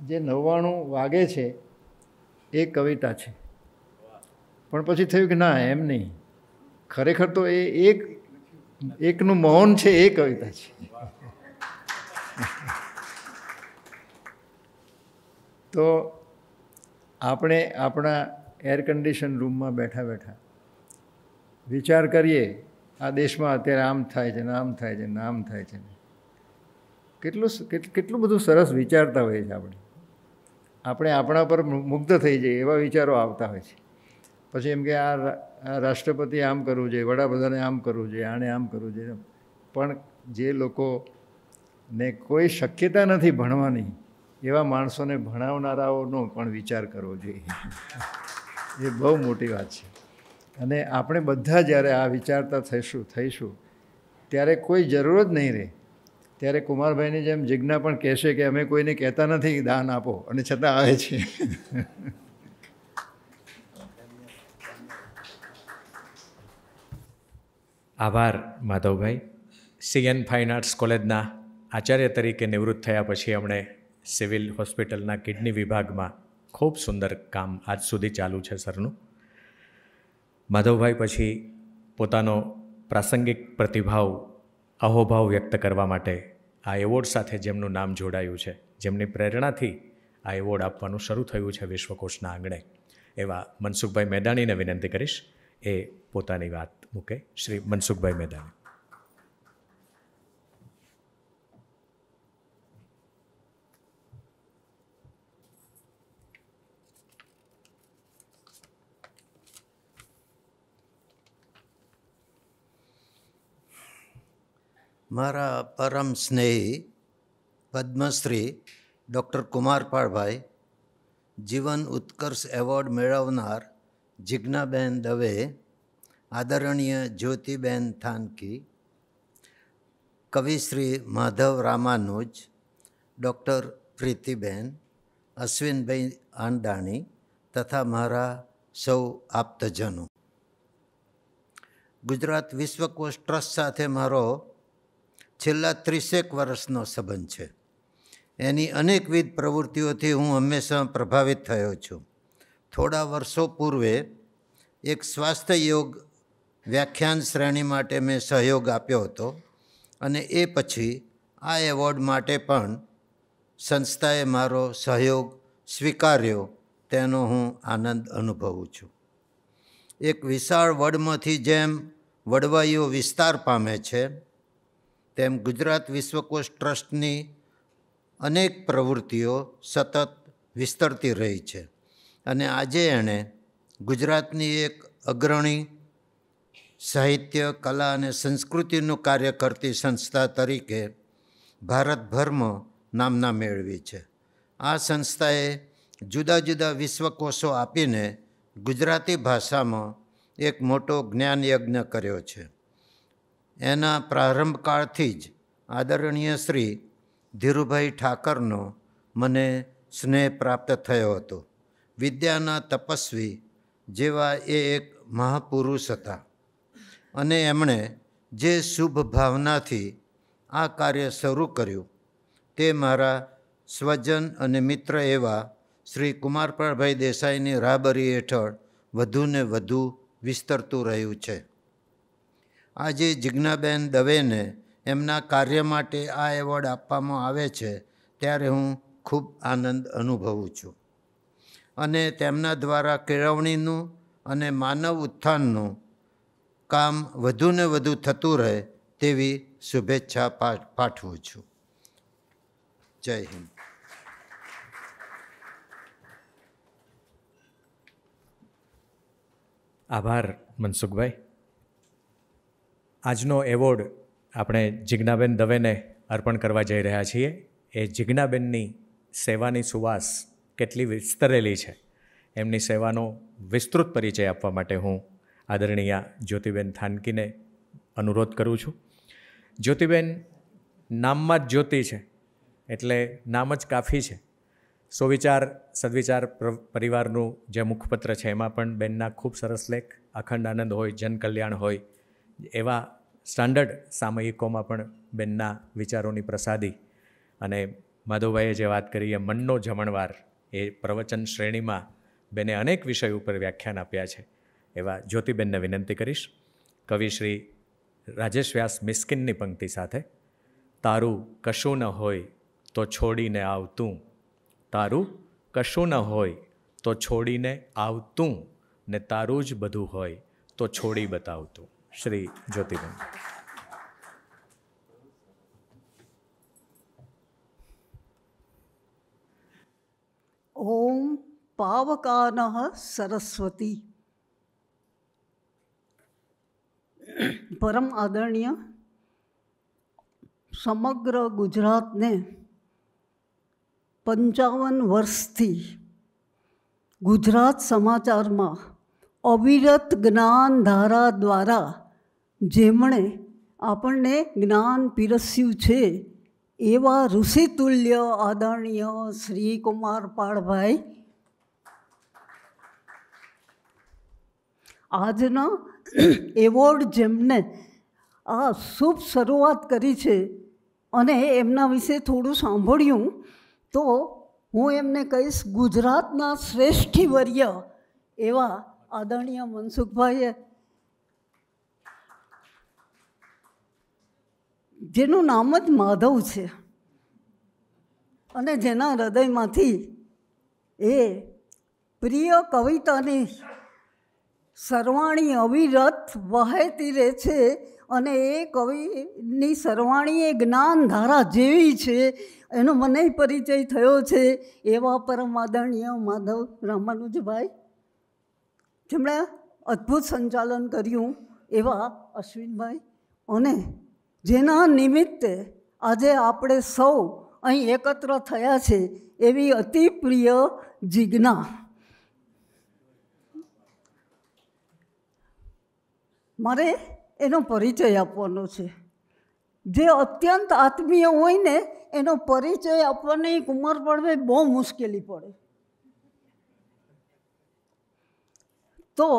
D: જે નવ્વાણું વાગે છે એ કવિતા છે પણ પછી થયું કે ના એમ નહીં ખરેખર તો એ એક એકનું મૌન છે એ કવિતા છે તો આપણે આપણા એર કન્ડિશન રૂમમાં બેઠા બેઠા વિચાર કરીએ આ દેશમાં અત્યારે આમ થાય છે નામ થાય છે નામ થાય છે ને કેટલું કેટલું બધું સરસ વિચારતા હોઈએ છીએ આપણે આપણે આપણા પર મુગ્ધ થઈ જઈએ એવા વિચારો આવતા હોય છે પછી એમ કે આ રાષ્ટ્રપતિ આમ કરવું જોઈએ વડાપ્રધાને આમ કરવું જોઈએ આણે આમ કરવું જોઈએ પણ જે લોકોને કોઈ શક્યતા નથી ભણવાની એવા માણસોને ભણાવનારાઓનો પણ વિચાર કરવો જોઈએ એ બહુ મોટી વાત છે અને આપણે બધા જ્યારે આ વિચારતા થઈશું થઈશું ત્યારે કોઈ જરૂર જ નહીં રહે ત્યારે કુમારભાઈની જેમ જિજ્ઞા પણ કહેશે કે અમે કોઈને કહેતા નથી દાન આપો અને છતાં આવે છે
A: આભાર માધવભાઈ સીએન ફાઇન આર્ટ્સ કોલેજના આચાર્ય તરીકે નિવૃત્ત થયા પછી એમણે સિવિલ હોસ્પિટલના કિડની વિભાગમાં ખૂબ સુંદર કામ આજ સુધી ચાલુ છે સરનું માધવભાઈ પછી પોતાનો પ્રાસંગિક પ્રતિભાવ અહોભાવ વ્યક્ત કરવા માટે આ એવોર્ડ સાથે જેમનું નામ જોડાયું છે જેમની પ્રેરણાથી આ એવોર્ડ આપવાનું શરૂ થયું છે વિશ્વકોશના આંગણે એવા મનસુખભાઈ મેદાણીને વિનંતી કરીશ એ પોતાની વાત મૂકે શ્રી મનસુખભાઈ મેદાણી
E: મારા પરમ સ્નેહી પદ્મશ્રી ડૉક્ટર કુમારપાળભાઈ જીવન ઉત્કર્ષ એવોર્ડ મેળવનાર જિજ્ઞાબેન દવે આદરણીય જ્યોતિબેન થાનકી કવિશ્રી માધવ રામાનુજ ડૉક્ટર પ્રીતિબેન અશ્વિનભાઈ આંડાણી તથા મારા સૌ આપ્તજનો ગુજરાત વિશ્વકોશ ટ્રસ્ટ સાથે મારો છેલ્લા ત્રીસેક વર્ષનો સંબંધ છે એની અનેકવિધ પ્રવૃત્તિઓથી હું હંમેશા પ્રભાવિત થયો છું થોડા વર્ષો પૂર્વે એક સ્વાસ્થ્ય યોગ વ્યાખ્યાન શ્રેણી માટે મેં સહયોગ આપ્યો હતો અને એ પછી આ એવોર્ડ માટે પણ સંસ્થાએ મારો સહયોગ સ્વીકાર્યો તેનો હું આનંદ અનુભવું છું એક વિશાળ વડમાંથી જેમ વડવાઈઓ વિસ્તાર પામે છે તેમ ગુજરાત વિશ્વકોશ ટ્રસ્ટની અનેક પ્રવૃત્તિઓ સતત વિસ્તરતી રહી છે અને આજે એણે ગુજરાતની એક અગ્રણી સાહિત્ય કલા અને સંસ્કૃતિનું કાર્ય કરતી સંસ્થા તરીકે ભારતભરમાં નામના મેળવી છે આ સંસ્થાએ જુદા જુદા વિશ્વકોષો આપીને ગુજરાતી ભાષામાં એક મોટો જ્ઞાન યજ્ઞ કર્યો છે એના પ્રારંભકાળથી જ આદરણીય શ્રી ધીરુભાઈ ઠાકરનો મને સ્નેહ પ્રાપ્ત થયો હતો વિદ્યાના તપસ્વી જેવા એ એક મહાપુરુષ હતા અને એમણે જે શુભ ભાવનાથી આ કાર્ય શરૂ કર્યું તે મારા સ્વજન અને મિત્ર એવા શ્રી કુમારપાળભાઈ દેસાઈની રાબરી હેઠળ વધુને વધુ વિસ્તરતું રહ્યું છે આજે જિજ્ઞાબેન દવેને એમના કાર્ય માટે આ એવોર્ડ આપવામાં આવે છે ત્યારે હું ખૂબ આનંદ અનુભવું છું અને તેમના દ્વારા કેળવણીનું અને માનવ ઉત્થાનનું કામ વધુને વધુ થતું રહે તેવી શુભેચ્છા પાઠવું છું જય હિન્દ
A: આભાર મનસુખભાઈ આજનો એવોર્ડ આપણે જિજ્ઞાબેન દવેને અર્પણ કરવા જઈ રહ્યા છીએ એ જિજ્ઞાબેનની સેવાની સુવાસ કેટલી વિસ્તરેલી છે એમની સેવાનો વિસ્તૃત પરિચય આપવા માટે હું આદરણીય જ્યોતિબેન થાનકીને અનુરોધ કરું છું જ્યોતિબેન નામમાં જ જ્યોતિ છે એટલે નામ જ કાફી છે સોવિચાર સદવિચાર પરિવારનું જે મુખપત્ર છે એમાં પણ બેનના ખૂબ સરસ લેખ અખંડ આનંદ હોય જનકલ્યાણ હોય એવા સ્ટાન્ડર્ડ સામયિકોમાં પણ બેનના વિચારોની પ્રસાદી અને માધવભાઈએ જે વાત કરી એ મનનો જમણવાર એ પ્રવચન શ્રેણીમાં બેને અનેક વિષય ઉપર વ્યાખ્યાન આપ્યા છે એવા જ્યોતિબેનને વિનંતી કરીશ કવિ શ્રી રાજેશ વ્યાસ મિસ્કિનની પંક્તિ સાથે તારું કશું ન હોય તો છોડીને આવતું તારું કશું ન હોય તો છોડીને આવતું ને તારું જ બધું હોય તો છોડી બતાવતું श्री ज्योतिबेन
F: ओम पावकान सरस्वती परम आदरणीय સમગ્ર ગુજરાતને પંચાવન વર્ષથી ગુજરાત સમાચારમાં અવિરત જ્ઞાનધારા દ્વારા જેમણે આપણને જ્ઞાન પીરસ્યું છે એવા ઋષિતુલ્ય આદરણીય શ્રી કુમાર પાળભાઈ આજના એવોર્ડ જેમને આ શુભ શરૂઆત કરી છે અને એમના વિશે થોડું સાંભળ્યું તો હું એમને કહીશ ગુજરાતના શ્રેષ્ઠી વર્ય એવા આદરણીય મનસુખભાઈએ જેનું નામ જ માધવ છે અને જેના હૃદયમાંથી એ પ્રિય કવિતાની સરવાણી અવિરત વહેતી રહે છે અને એ કવિની સરવાણી એ જ્ઞાનધારા જેવી છે એનો મને પરિચય થયો છે એવા પરમાદરણીય માધવ રામાનુજભાઈ જેમણે અદ્ભુત સંચાલન કર્યું એવા અશ્વિનભાઈ અને જેના નિમિત્તે આજે આપણે સૌ અહીં એકત્ર થયા છે એવી અતિ પ્રિય જિજ્ઞા મારે એનો પરિચય આપવાનો છે જે અત્યંત આત્મીય હોય ને એનો પરિચય આપવાની એક ઉંમર પડવે બહુ મુશ્કેલી પડે તો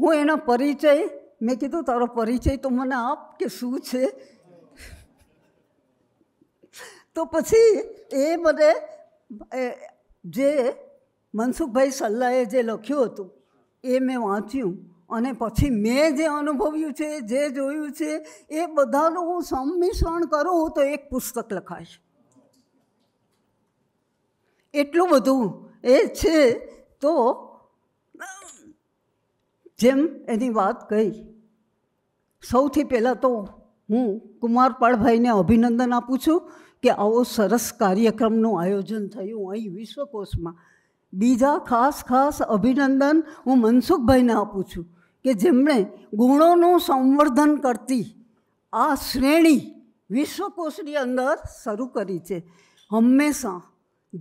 F: હું એનો પરિચય મેં કીધું તારો પરિચય તો મને આપ કે શું છે તો પછી એ મને જે મનસુખભાઈ સલ્લાએ જે લખ્યું હતું એ મેં વાંચ્યું અને પછી મેં જે અનુભવ્યું છે જે જોયું છે એ બધાનું હું સંમિશ્રણ કરું તો એક પુસ્તક લખાય એટલું બધું એ છે તો જેમ એની વાત કહી સૌથી પહેલાં તો હું કુમાર પાળભાઈને અભિનંદન આપું છું કે આવો સરસ કાર્યક્રમનું આયોજન થયું અહીં વિશ્વકોશમાં બીજા ખાસ ખાસ અભિનંદન હું મનસુખભાઈને આપું છું કે જેમણે ગુણોનું સંવર્ધન કરતી આ શ્રેણી વિશ્વકોશની અંદર શરૂ કરી છે હંમેશા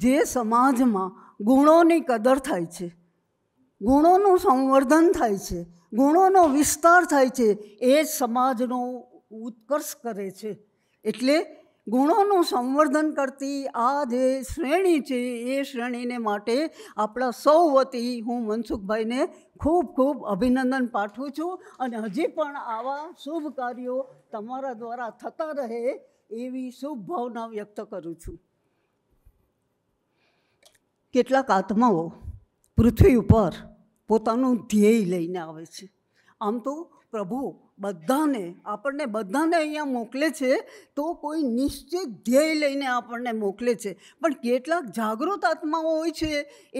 F: જે સમાજમાં ગુણોની કદર થાય છે ગુણોનું સંવર્ધન થાય છે ગુણોનો વિસ્તાર થાય છે એ સમાજનો ઉત્કર્ષ કરે છે એટલે ગુણોનું સંવર્ધન કરતી આ જે શ્રેણી છે એ શ્રેણીને માટે આપણા સૌ વતી હું મનસુખભાઈને ખૂબ ખૂબ અભિનંદન પાઠવું છું અને હજી પણ આવા શુભ કાર્યો તમારા દ્વારા થતા રહે એવી શુભ ભાવના વ્યક્ત કરું છું કેટલાક આત્માઓ પૃથ્વી ઉપર પોતાનું ધ્યેય લઈને આવે છે આમ તો પ્રભુ બધાને આપણને બધાને અહીંયા મોકલે છે તો કોઈ નિશ્ચિત ધ્યેય લઈને આપણને મોકલે છે પણ કેટલાક જાગૃત આત્માઓ હોય છે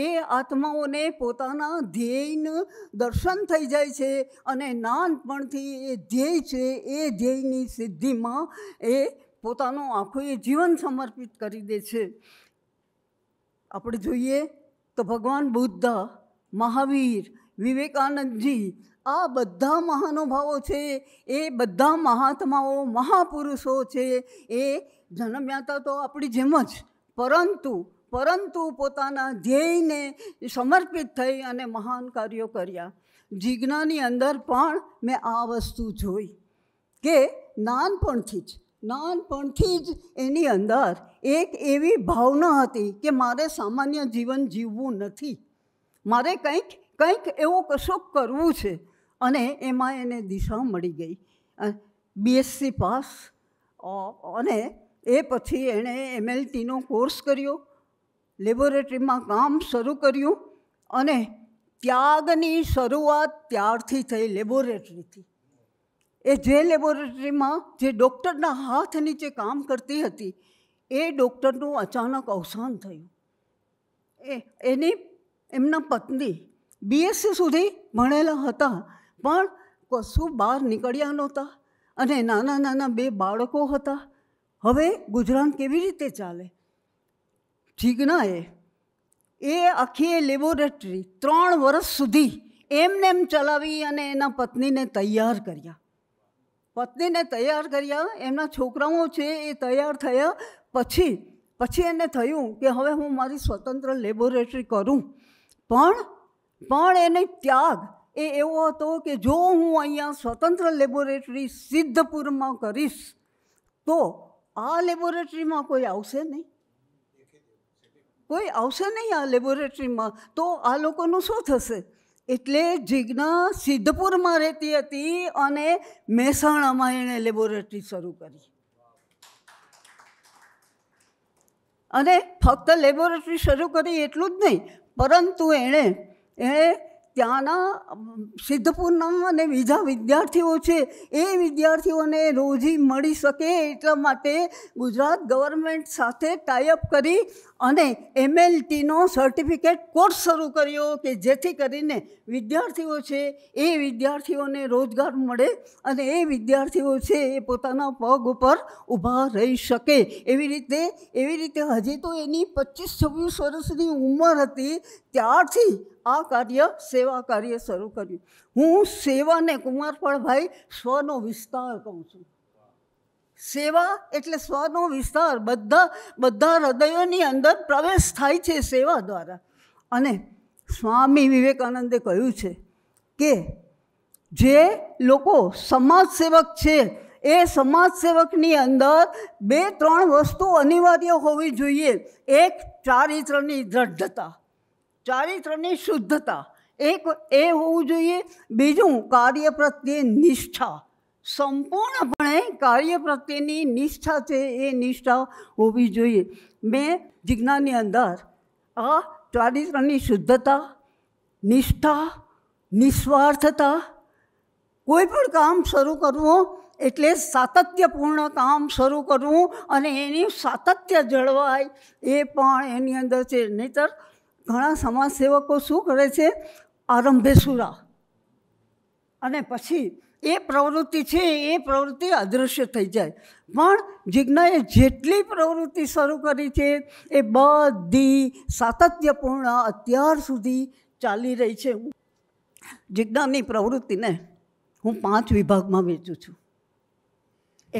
F: એ આત્માઓને પોતાના ધ્યેયનું દર્શન થઈ જાય છે અને નાનપણથી એ ધ્યેય છે એ ધ્યેયની સિદ્ધિમાં એ પોતાનું આખું એ જીવન સમર્પિત કરી દે છે આપણે જોઈએ તો ભગવાન બુદ્ધ મહાવીર વિવેકાનંદજી આ બધા મહાનુભાવો છે એ બધા મહાત્માઓ મહાપુરુષો છે એ જન્મ્યા હતા તો આપણી જેમ જ પરંતુ પરંતુ પોતાના ધ્યેયને સમર્પિત થઈ અને મહાન કાર્યો કર્યા જિજ્ઞાની અંદર પણ મેં આ વસ્તુ જોઈ કે નાનપણથી જ નાનપણથી જ એની અંદર એક એવી ભાવના હતી કે મારે સામાન્ય જીવન જીવવું નથી મારે કંઈક કંઈક એવું કશુંક કરવું છે અને એમાં એને દિશા મળી ગઈ બીએસસી પાસ અને એ પછી એણે એમએલટીનો કોર્સ કર્યો લેબોરેટરીમાં કામ શરૂ કર્યું અને ત્યાગની શરૂઆત ત્યારથી થઈ લેબોરેટરીથી એ જે લેબોરેટરીમાં જે ડૉક્ટરના હાથ નીચે કામ કરતી હતી એ ડૉક્ટરનું અચાનક અવસાન થયું એ એની એમના પત્ની બીએસસી સુધી ભણેલા હતા પણ કશું બહાર નીકળ્યા નહોતા અને નાના નાના બે બાળકો હતા હવે ગુજરાન કેવી રીતે ચાલે જીજ્ઞાએ એ આખી એ લેબોરેટરી ત્રણ વર્ષ સુધી એમને એમ ચલાવી અને એના પત્નીને તૈયાર કર્યા પત્નીને તૈયાર કર્યા એમના છોકરાઓ છે એ તૈયાર થયા પછી પછી એને થયું કે હવે હું મારી સ્વતંત્ર લેબોરેટરી કરું પણ પણ એને ત્યાગ એ એવો હતો કે જો હું અહીંયા સ્વતંત્ર લેબોરેટરી સિદ્ધપુરમાં કરીશ તો આ લેબોરેટરીમાં કોઈ આવશે નહીં કોઈ આવશે નહીં આ લેબોરેટરીમાં તો આ લોકોનું શું થશે એટલે જિજ્ઞા સિદ્ધપુરમાં રહેતી હતી અને મહેસાણામાં એણે લેબોરેટરી શરૂ કરી અને ફક્ત લેબોરેટરી શરૂ કરી એટલું જ નહીં પરંતુ એણે એણે ત્યાંના સિદ્ધપુરનામ અને બીજા વિદ્યાર્થીઓ છે એ વિદ્યાર્થીઓને રોજી મળી શકે એટલા માટે ગુજરાત ગવર્મેન્ટ સાથે ટાઈઅપ કરી અને એમએલટીનો સર્ટિફિકેટ કોર્સ શરૂ કર્યો કે જેથી કરીને વિદ્યાર્થીઓ છે એ વિદ્યાર્થીઓને રોજગાર મળે અને એ વિદ્યાર્થીઓ છે એ પોતાના પગ ઉપર ઊભા રહી શકે એવી રીતે એવી રીતે હજી તો એની પચીસ છવ્વીસ વર્ષની ઉંમર હતી ત્યારથી આ કાર્ય સેવા કાર્ય શરૂ કર્યું હું સેવાને કુમારપણભાઈ સ્વનો વિસ્તાર કહું છું સેવા એટલે સ્વનો વિસ્તાર બધા બધા હૃદયોની અંદર પ્રવેશ થાય છે સેવા દ્વારા અને સ્વામી વિવેકાનંદે કહ્યું છે કે જે લોકો સમાજ સેવક છે એ સમાજ સેવકની અંદર બે ત્રણ વસ્તુ અનિવાર્ય હોવી જોઈએ એક ચારિત્રની દ્રઢતા ચારિત્રની શુદ્ધતા એક એ હોવું જોઈએ બીજું કાર્ય પ્રત્યે નિષ્ઠા સંપૂર્ણપણે કાર્ય પ્રત્યેની નિષ્ઠા છે એ નિષ્ઠા હોવી જોઈએ મેં જિજ્ઞાની અંદર આ ચારિત્રની શુદ્ધતા નિષ્ઠા નિસ્વાર્થતા કોઈ પણ કામ શરૂ કરવું એટલે સાતત્યપૂર્ણ કામ શરૂ કરવું અને એની સાતત્ય જળવાય એ પણ એની અંદર છે નહીતર ઘણા સમાજસેવકો શું કરે છે આરંભે સુરા અને પછી એ પ્રવૃત્તિ છે એ પ્રવૃત્તિ અદૃશ્ય થઈ જાય પણ જિજ્ઞાએ જેટલી પ્રવૃત્તિ શરૂ કરી છે એ બધી સાતત્યપૂર્ણ અત્યાર સુધી ચાલી રહી છે હું જિજ્ઞાની પ્રવૃત્તિને હું પાંચ વિભાગમાં વેચું છું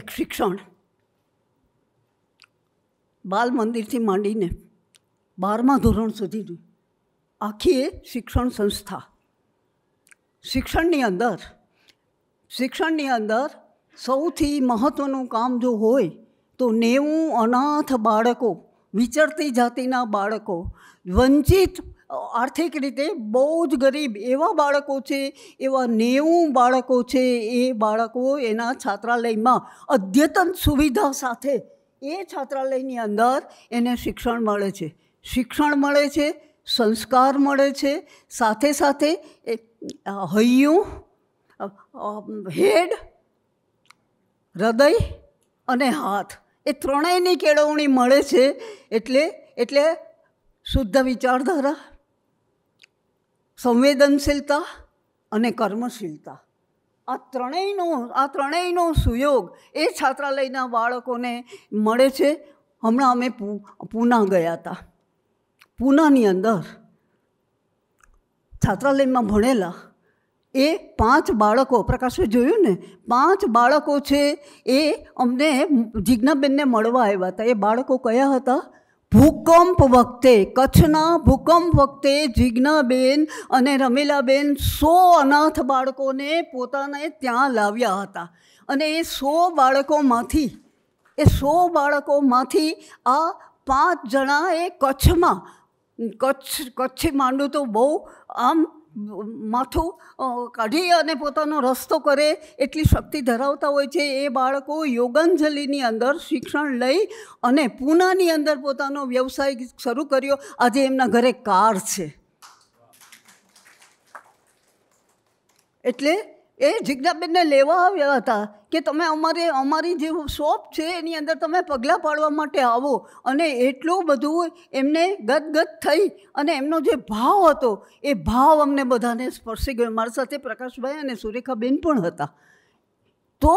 F: એક શિક્ષણ બાલ મંદિરથી માંડીને બારમા ધોરણ સુધીની આખી એ શિક્ષણ સંસ્થા શિક્ષણની અંદર શિક્ષણની અંદર સૌથી મહત્ત્વનું કામ જો હોય તો નેવું અનાથ બાળકો વિચરતી જાતિના બાળકો વંચિત આર્થિક રીતે બહુ જ ગરીબ એવા બાળકો છે એવા નેવું બાળકો છે એ બાળકો એના છાત્રાલયમાં અદ્યતન સુવિધા સાથે એ છાત્રાલયની અંદર એને શિક્ષણ મળે છે શિક્ષણ મળે છે સંસ્કાર મળે છે સાથે સાથે હૈયું હેડ હૃદય અને હાથ એ ત્રણેયની કેળવણી મળે છે એટલે એટલે શુદ્ધ વિચારધારા સંવેદનશીલતા અને કર્મશીલતા આ ત્રણેયનો આ ત્રણેયનો સુયોગ એ છાત્રાલયના બાળકોને મળે છે હમણાં અમે પૂના ગયા હતા પૂનાની અંદર છાત્રાલયમાં ભણેલા એ પાંચ બાળકો પ્રકાશે જોયું ને પાંચ બાળકો છે એ અમને જિજ્ઞાબેનને મળવા આવ્યા હતા એ બાળકો કયા હતા ભૂકંપ વખતે કચ્છના ભૂકંપ વખતે જિજ્ઞાબેન અને રમીલાબેન સો અનાથ બાળકોને પોતાને ત્યાં લાવ્યા હતા અને એ સો બાળકોમાંથી એ સો બાળકોમાંથી આ પાંચ જણાએ કચ્છમાં કચ્છ કચ્છી માંડું તો બહુ આમ માથું કાઢી અને પોતાનો રસ્તો કરે એટલી શક્તિ ધરાવતા હોય છે એ બાળકો યોગાંજલિની અંદર શિક્ષણ લઈ અને પૂનાની અંદર પોતાનો વ્યવસાય શરૂ કર્યો આજે એમના ઘરે કાર છે એટલે એ જિજ્ઞાબેનને લેવા આવ્યા હતા કે તમે અમારે અમારી જે શોપ છે એની અંદર તમે પગલાં પાડવા માટે આવો અને એટલું બધું એમને ગદગદ થઈ અને એમનો જે ભાવ હતો એ ભાવ અમને બધાને સ્પર્શી ગયો મારી સાથે પ્રકાશભાઈ અને સુરેખાબેન પણ હતા તો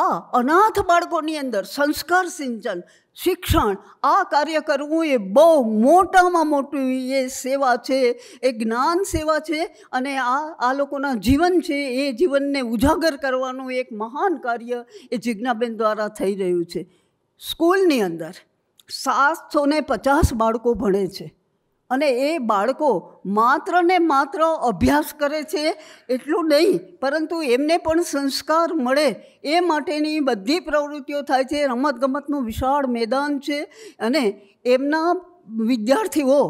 F: આ અનાથ બાળકોની અંદર સંસ્કાર સિંચન શિક્ષણ આ કાર્ય કરવું એ બહુ મોટામાં મોટું એ સેવા છે એ જ્ઞાન સેવા છે અને આ આ લોકોના જીવન છે એ જીવનને ઉજાગર કરવાનું એક મહાન કાર્ય એ જિજ્ઞાબેન દ્વારા થઈ રહ્યું છે સ્કૂલની અંદર સાતસો ને પચાસ બાળકો ભણે છે અને એ બાળકો માત્ર ને માત્ર અભ્યાસ કરે છે એટલું નહીં પરંતુ એમને પણ સંસ્કાર મળે એ માટેની બધી પ્રવૃત્તિઓ થાય છે રમતગમતનું વિશાળ મેદાન છે અને એમના વિદ્યાર્થીઓ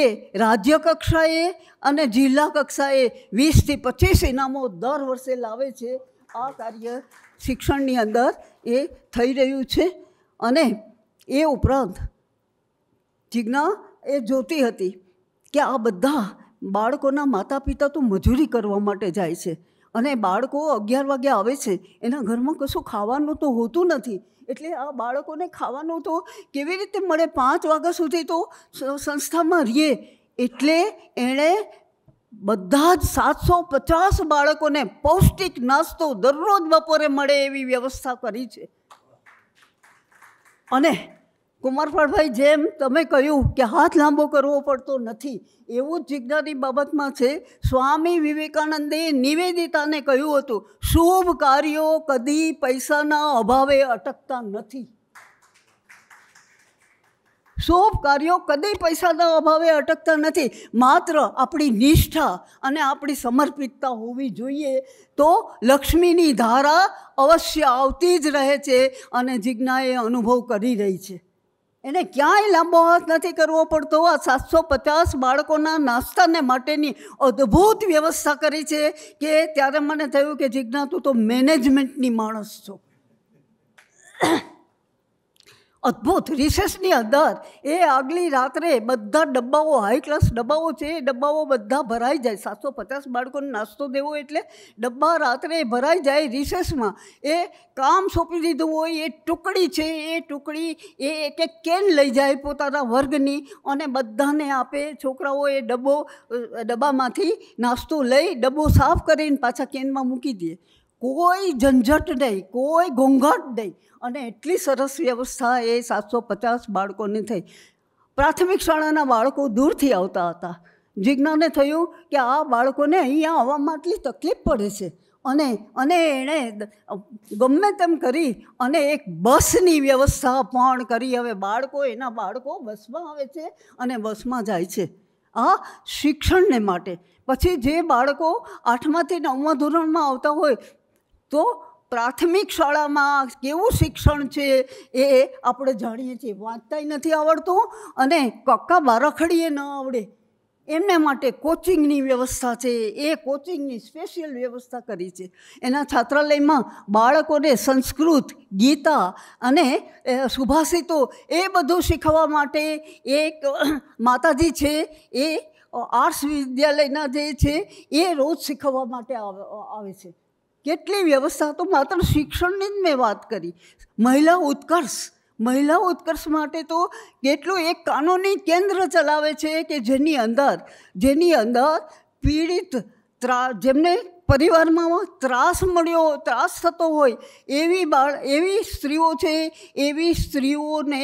F: એ રાજ્ય કક્ષાએ અને જિલ્લા કક્ષાએ વીસથી પચીસ ઇનામો દર વર્ષે લાવે છે આ કાર્ય શિક્ષણની અંદર એ થઈ રહ્યું છે અને એ ઉપરાંત જિજ્ઞા એ જોતી હતી કે આ બધા બાળકોના માતા પિતા તો મજૂરી કરવા માટે જાય છે અને બાળકો અગિયાર વાગે આવે છે એના ઘરમાં કશું ખાવાનું તો હોતું નથી એટલે આ બાળકોને ખાવાનું તો કેવી રીતે મળે પાંચ વાગ્યા સુધી તો સંસ્થામાં રહીએ એટલે એણે બધા જ સાતસો પચાસ બાળકોને પૌષ્ટિક નાસ્તો દરરોજ બપોરે મળે એવી વ્યવસ્થા કરી છે અને કુમારફળભાઈ જેમ તમે કહ્યું કે હાથ લાંબો કરવો પડતો નથી એવું જ જિજ્ઞાની બાબતમાં છે સ્વામી વિવેકાનંદે નિવેદિતાને કહ્યું હતું શુભ કાર્યો કદી પૈસાના અભાવે અટકતા નથી શુભ કાર્યો કદી પૈસાના અભાવે અટકતા નથી માત્ર આપણી નિષ્ઠા અને આપણી સમર્પિતતા હોવી જોઈએ તો લક્ષ્મીની ધારા અવશ્ય આવતી જ રહે છે અને જિજ્ઞાએ અનુભવ કરી રહી છે એને ક્યાંય લાંબો હાથ નથી કરવો પડતો આ સાતસો પચાસ બાળકોના નાસ્તાને માટેની અદ્ભુત વ્યવસ્થા કરી છે કે ત્યારે મને થયું કે જીજ્ઞા તું તો મેનેજમેન્ટની માણસ છો અદ્ભુત રિસેસની અંદર એ આગલી રાત્રે બધા ડબ્બાઓ હાઈ ક્લાસ ડબ્બાઓ છે એ ડબ્બાઓ બધા ભરાઈ જાય સાતસો પચાસ બાળકોને નાસ્તો દેવો એટલે ડબ્બા રાત્રે ભરાઈ જાય રિસેસમાં એ કામ સોંપી દીધું હોય એ ટુકડી છે એ ટુકડી એ એક એક કેન લઈ જાય પોતાના વર્ગની અને બધાને આપે છોકરાઓ એ ડબ્બો ડબ્બામાંથી નાસ્તો લઈ ડબ્બો સાફ કરીને પાછા કેનમાં મૂકી દે કોઈ ઝંઝટ નહીં કોઈ ઘોંઘટ નહીં અને એટલી સરસ વ્યવસ્થા એ સાતસો પચાસ બાળકોની થઈ પ્રાથમિક શાળાના બાળકો દૂરથી આવતા હતા જિજ્ઞાને થયું કે આ બાળકોને અહીંયા આવવામાં આટલી તકલીફ પડે છે અને અને એણે ગમે તેમ કરી અને એક બસની વ્યવસ્થા પણ કરી હવે બાળકો એના બાળકો બસમાં આવે છે અને બસમાં જાય છે આ શિક્ષણને માટે પછી જે બાળકો આઠમાથી નવમા ધોરણમાં આવતા હોય તો પ્રાથમિક શાળામાં કેવું શિક્ષણ છે એ આપણે જાણીએ છીએ વાંચતાય નથી આવડતું અને કક્કા બારાખડીએ ન આવડે એમને માટે કોચિંગની વ્યવસ્થા છે એ કોચિંગની સ્પેશિયલ વ્યવસ્થા કરી છે એના છાત્રાલયમાં બાળકોને સંસ્કૃત ગીતા અને સુભાષિતો એ બધું શીખવા માટે એક માતાજી છે એ આર્ટ્સ વિદ્યાલયના જે છે એ રોજ શીખવવા માટે આવે છે કેટલી વ્યવસ્થા તો માત્ર શિક્ષણની જ મેં વાત કરી મહિલા ઉત્કર્ષ મહિલા ઉત્કર્ષ માટે તો કેટલું એક કાનૂની કેન્દ્ર ચલાવે છે કે જેની અંદર જેની અંદર પીડિત ત્રા જેમને પરિવારમાં ત્રાસ મળ્યો ત્રાસ થતો હોય એવી બાળ એવી સ્ત્રીઓ છે એવી સ્ત્રીઓને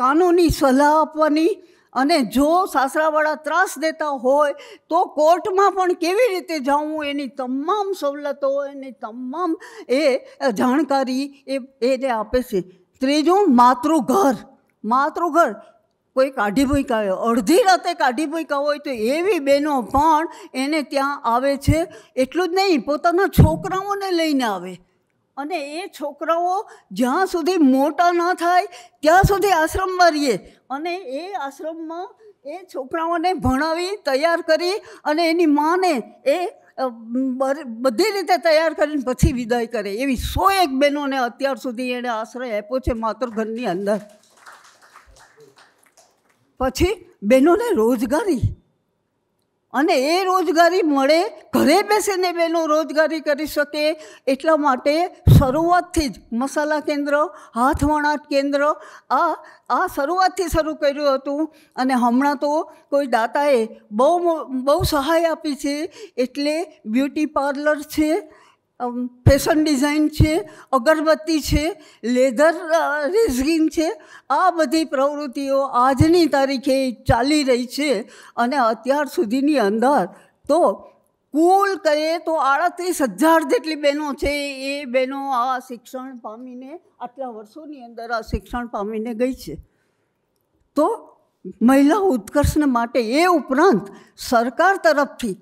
F: કાનૂની સલાહ આપવાની અને જો સાસરાવાળા ત્રાસ દેતા હોય તો કોર્ટમાં પણ કેવી રીતે જવું એની તમામ સવલતો એની તમામ એ જાણકારી એ એને આપે છે ત્રીજું માતૃઘર માતૃઘર કોઈ કાઢી ભૂંકા હોય અડધી રાતે કાઢી ભૂંકા હોય તો એવી બહેનો પણ એને ત્યાં આવે છે એટલું જ નહીં પોતાના છોકરાઓને લઈને આવે અને એ છોકરાઓ જ્યાં સુધી મોટા ન થાય ત્યાં સુધી આશ્રમમાં રહીએ અને એ આશ્રમમાં એ છોકરાઓને ભણાવી તૈયાર કરી અને એની માને એ બધી રીતે તૈયાર કરીને પછી વિદાય કરે એવી સો એક બહેનોને અત્યાર સુધી એણે આશ્રય આપ્યો છે માતર ઘરની અંદર પછી બહેનોને રોજગારી અને એ રોજગારી મળે ઘરે બેસીને બહેનો રોજગારી કરી શકે એટલા માટે શરૂઆતથી જ મસાલા કેન્દ્ર હાથ વણાટ કેન્દ્ર આ આ શરૂઆતથી શરૂ કર્યું હતું અને હમણાં તો કોઈ દાતાએ બહુ બહુ સહાય આપી છે એટલે બ્યુટી પાર્લર છે ફેશન ડિઝાઇન છે અગરબત્તી છે લેધર રેઝગિંગ છે આ બધી પ્રવૃત્તિઓ આજની તારીખે ચાલી રહી છે અને અત્યાર સુધીની અંદર તો કુલ કહીએ તો આડત્રીસ હજાર જેટલી બહેનો છે એ બહેનો આ શિક્ષણ પામીને આટલા વર્ષોની અંદર આ શિક્ષણ પામીને ગઈ છે તો મહિલા ઉત્કર્ષને માટે એ ઉપરાંત સરકાર તરફથી